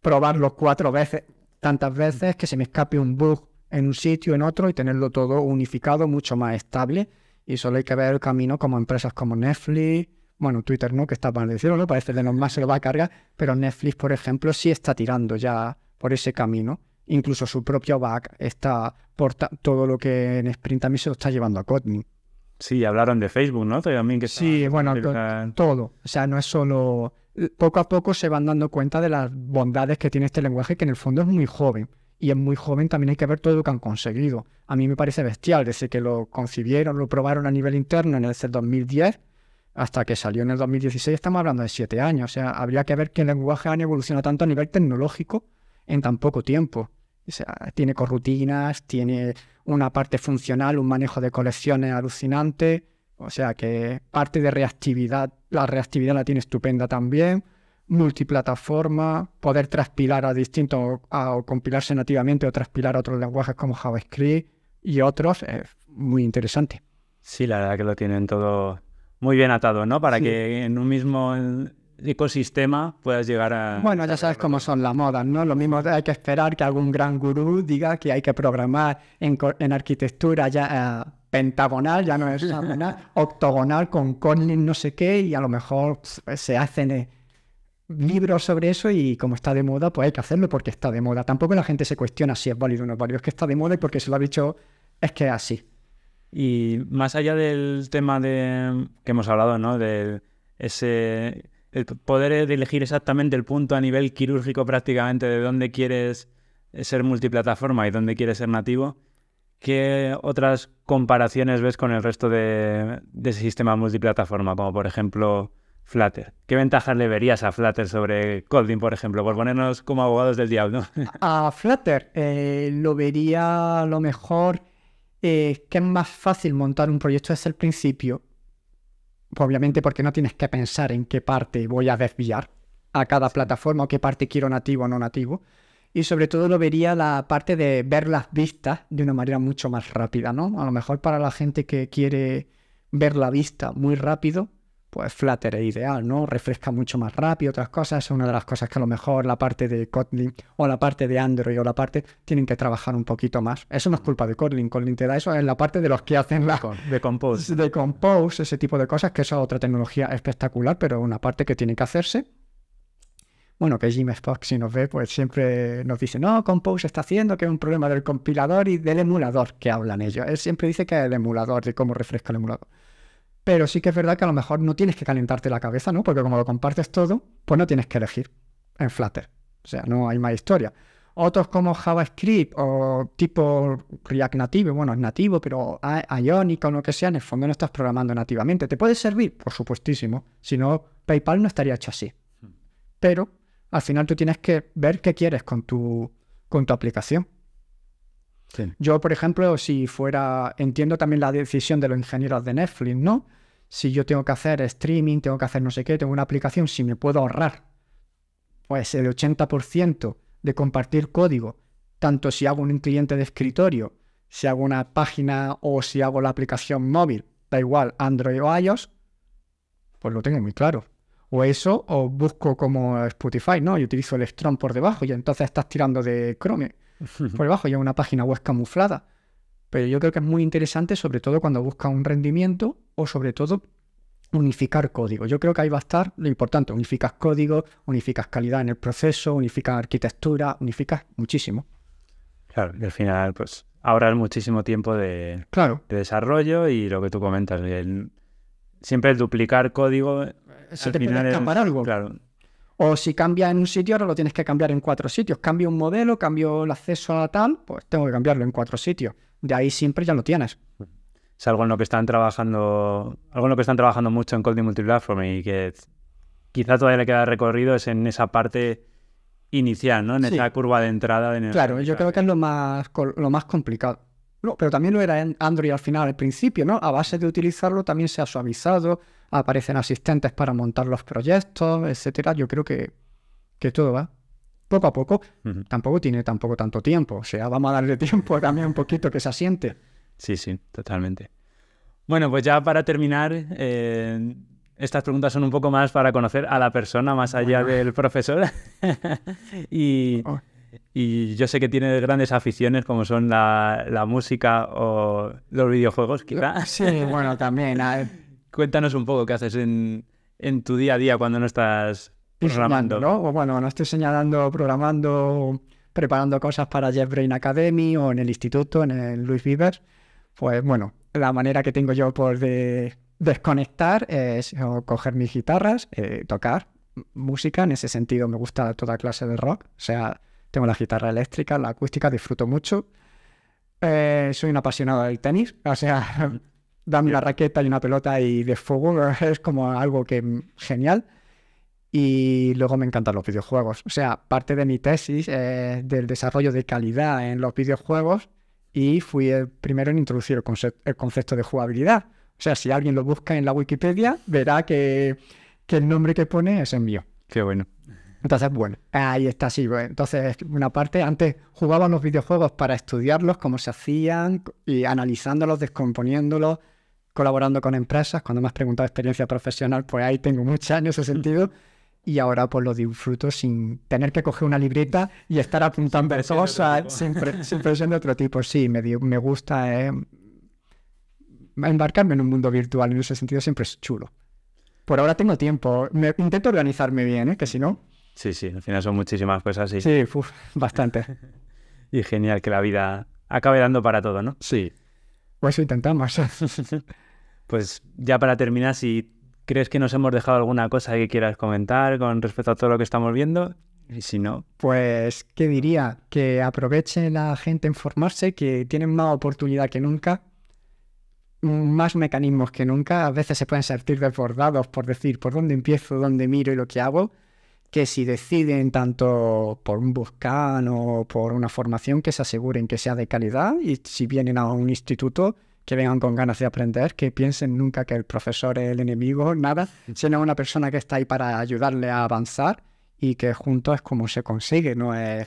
probarlo cuatro veces, tantas veces que se me escape un bug en un sitio, en otro, y tenerlo todo unificado, mucho más estable. Y solo hay que ver el camino como empresas como Netflix, bueno, Twitter no, que está para decirlo, parece de más se lo va a cargar, pero Netflix, por ejemplo, sí está tirando ya por ese camino. Incluso su propio back está por todo lo que en Sprint también se lo está llevando a Kotlin. Sí, hablaron de Facebook, ¿no? También que sí, bueno, todo. O sea, no es solo... Poco a poco se van dando cuenta de las bondades que tiene este lenguaje, que en el fondo es muy joven. Y es muy joven también hay que ver todo lo que han conseguido. A mí me parece bestial, desde que lo concibieron, lo probaron a nivel interno en el 2010 hasta que salió en el 2016, estamos hablando de siete años. O sea, habría que ver qué lenguaje han evolucionado tanto a nivel tecnológico en tan poco tiempo. O sea, tiene corrutinas, tiene una parte funcional, un manejo de colecciones alucinante. O sea que parte de reactividad, la reactividad la tiene estupenda también. Multiplataforma, poder transpilar a distintos o compilarse nativamente o transpilar a otros lenguajes como JavaScript y otros, es muy interesante. Sí, la verdad que lo tienen todo muy bien atado, ¿no? Para que en un mismo ecosistema puedas llegar a... Bueno, ya sabes cómo son las modas, ¿no? Lo mismo hay que esperar que algún gran gurú diga que hay que programar en, arquitectura ya eh, pentagonal, ya no es *laughs* octogonal con Kotlin no sé qué y a lo mejor se hacen eh, libros sobre eso y como está de moda, pues hay que hacerlo porque está de moda. Tampoco la gente se cuestiona si es válido o no es válido, es que está de moda y porque se lo ha dicho es que es así. Y más allá del tema de que hemos hablado, ¿no? De ese el poder elegir exactamente el punto a nivel quirúrgico prácticamente de dónde quieres eh, ser multiplataforma y dónde quieres ser nativo, ¿qué otras comparaciones ves con el resto de, ese sistema multiplataforma, como por ejemplo Flutter? ¿Qué ventajas le verías a Flutter sobre Kotlin, por ejemplo, por ponernos como abogados del diablo? *laughs* A Flutter eh, lo vería a lo mejor eh, que es más fácil montar un proyecto desde el principio pues, obviamente porque no tienes que pensar en qué parte voy a desviar a cada plataforma o qué parte quiero nativo o no nativo. Y sobre todo lo vería la parte de ver las vistas de una manera mucho más rápida, ¿no? A lo mejor para la gente que quiere ver la vista muy rápido, pues Flutter es ideal, ¿no? Refresca mucho más rápido otras cosas. Es una de las cosas que a lo mejor la parte de Kotlin o la parte de Android o la parte tienen que trabajar un poquito más. Eso no es culpa de Kotlin. Kotlin te da eso en la parte de los que hacen la... De Compose. De Compose, ese tipo de cosas, que es otra tecnología espectacular, pero una parte que tiene que hacerse. Bueno, que Jim Spock, si nos ve, pues siempre nos dice, no, Compose está haciendo que es un problema del compilador y del emulador que hablan ellos. Él siempre dice que es el emulador, de cómo refresca el emulador. Pero sí que es verdad que a lo mejor no tienes que calentarte la cabeza, ¿no? Porque como lo compartes todo, pues no tienes que elegir en Flutter. O sea, no hay más historia. Otros como JavaScript o tipo React Native, bueno, es nativo, pero Ionic o lo que sea, en el fondo no estás programando nativamente. ¿Te puede servir? Por supuestísimo. Si no, PayPal no estaría hecho así. Hmm. Pero al final tú tienes que ver qué quieres con tu, con tu aplicación. Yo, por ejemplo, si fuera, entiendo también la decisión de los ingenieros de Netflix, ¿no? Si yo tengo que hacer streaming, tengo que hacer no sé qué, tengo una aplicación, si me puedo ahorrar, pues el 80% de compartir código, tanto si hago un cliente de escritorio, si hago una página o si hago la aplicación móvil, da igual, Android o iOS, pues lo tengo muy claro. O eso, o busco como Spotify, ¿no? Y utilizo el Strong por debajo y entonces estás tirando de Chrome por *laughs* debajo, ya una página web camuflada. Pero yo creo que es muy interesante, sobre todo cuando busca un rendimiento o sobre todo unificar código. Yo creo que ahí va a estar lo importante, unificas código, unificas calidad en el proceso, unificas arquitectura, unificas muchísimo. Claro, y al final pues ahorras muchísimo tiempo de, de desarrollo y lo que tú comentas, siempre el duplicar código... Se te puede algo. O si cambia en un sitio, ahora lo tienes que cambiar en cuatro sitios. Cambio un modelo, cambio el acceso a tal, pues tengo que cambiarlo en cuatro sitios. De ahí siempre ya lo tienes. Es algo en lo que están trabajando, algo en lo que están trabajando mucho en Colding Multiplatform y que quizá todavía le queda recorrido es en esa parte inicial, ¿no? En esa curva de entrada. claro, yo creo que es lo más, lo más complicado. No, pero también lo era en Android al final, al principio, ¿no? A base de utilizarlo también se ha suavizado, aparecen asistentes para montar los proyectos, etcétera. Yo creo que, todo va poco a poco. Tampoco tiene tampoco tanto tiempo. O sea, vamos a darle *laughs* tiempo también un poquito que se asiente. Sí, sí, totalmente. Bueno, pues ya para terminar, eh, estas preguntas son un poco más para conocer a la persona más allá del profesor. *laughs* y. Oh. Y yo sé que tienes grandes aficiones como son la, la música o los videojuegos, quizás. Sí, bueno, también. *laughs* Cuéntanos un poco qué haces en, en, tu día a día cuando no estás programando. ¿no? Bueno, no estoy señalando, programando, preparando cosas para Jeff Brain Academy o en el instituto, en el Luis Viver. Pues bueno, la manera que tengo yo por de desconectar es coger mis guitarras, eh, tocar música. En ese sentido me gusta toda clase de rock. O sea, tengo la guitarra eléctrica, la acústica, disfruto mucho. Eh, soy un apasionado del tenis, o sea, *laughs* dame la raqueta y una pelota y de fuego, *laughs* es como algo que mm, genial. Y luego me encantan los videojuegos. O sea, parte de mi tesis eh, del desarrollo de calidad en los videojuegos y fui el primero en introducir el, concepto, de jugabilidad. O sea, si alguien lo busca en la Wikipedia, verá que, que el nombre que pone es el mío. Qué bueno. Entonces, bueno, ahí está sí. Entonces, una parte, antes jugaban los videojuegos para estudiarlos, cómo se hacían, y analizándolos, descomponiéndolos, colaborando con empresas. Cuando me has preguntado experiencia profesional, pues ahí tengo mucha en ese sentido. Y ahora pues lo disfruto sin tener que coger una libreta y estar apuntando sin siempre siempre pre de otro tipo. Sí, me, me gusta eh, embarcarme en un mundo virtual. En ese sentido siempre es chulo. Por ahora tengo tiempo. Me, intento organizarme bien, ¿eh? que si no, Sí, sí, al final son muchísimas cosas. Y... Sí, *laughs* bastante. *laughs* y genial que la vida acabe dando para todo, ¿no? Sí. Pues eso intentamos. *laughs* pues ya para terminar, si crees que nos hemos dejado alguna cosa que quieras comentar con respecto a todo lo que estamos viendo, y si no. Pues, ¿qué diría? Que aproveche la gente en formarse, que tienen más oportunidad que nunca, más mecanismos que nunca. A veces se pueden sentir desbordados por decir por dónde empiezo, dónde miro y lo que hago que si deciden tanto por un buscán o por una formación, que se aseguren que sea de calidad y si vienen a un instituto, que vengan con ganas de aprender, que piensen nunca que el profesor es el enemigo, nada, sino una persona que está ahí para ayudarle a avanzar y que juntos es como se consigue, no es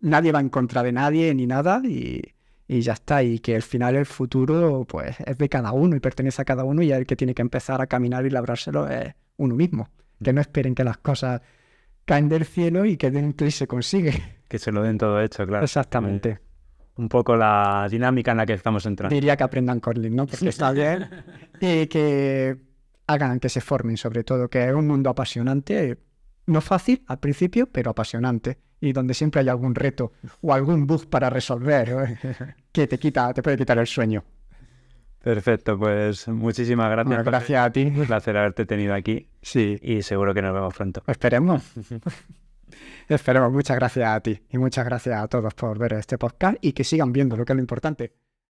nadie va en contra de nadie ni nada y, ya está, y que al final el futuro pues es de cada uno y pertenece a cada uno y el que tiene que empezar a caminar y labrárselo es uno mismo, que no esperen que las cosas caen del cielo y que y se consigue. Que se lo den todo hecho, claro. Exactamente. Eh, un poco la dinámica en la que estamos entrando. Diría que aprendan Corlin, ¿no? Porque está bien. *laughs* y que hagan que se formen, sobre todo, que es un mundo apasionante. No fácil al principio, pero apasionante. Y donde siempre hay algún reto o algún bug para resolver ¿eh? *laughs* que te, quita, te puede quitar el sueño. Perfecto, pues muchísimas gracias. por gracias a ti. Un placer haberte tenido aquí. Sí. Y seguro que nos vemos pronto. Esperemos. *laughs* Esperemos. Muchas gracias a ti y muchas gracias a todos por ver este podcast y que sigan viendo lo que es lo importante.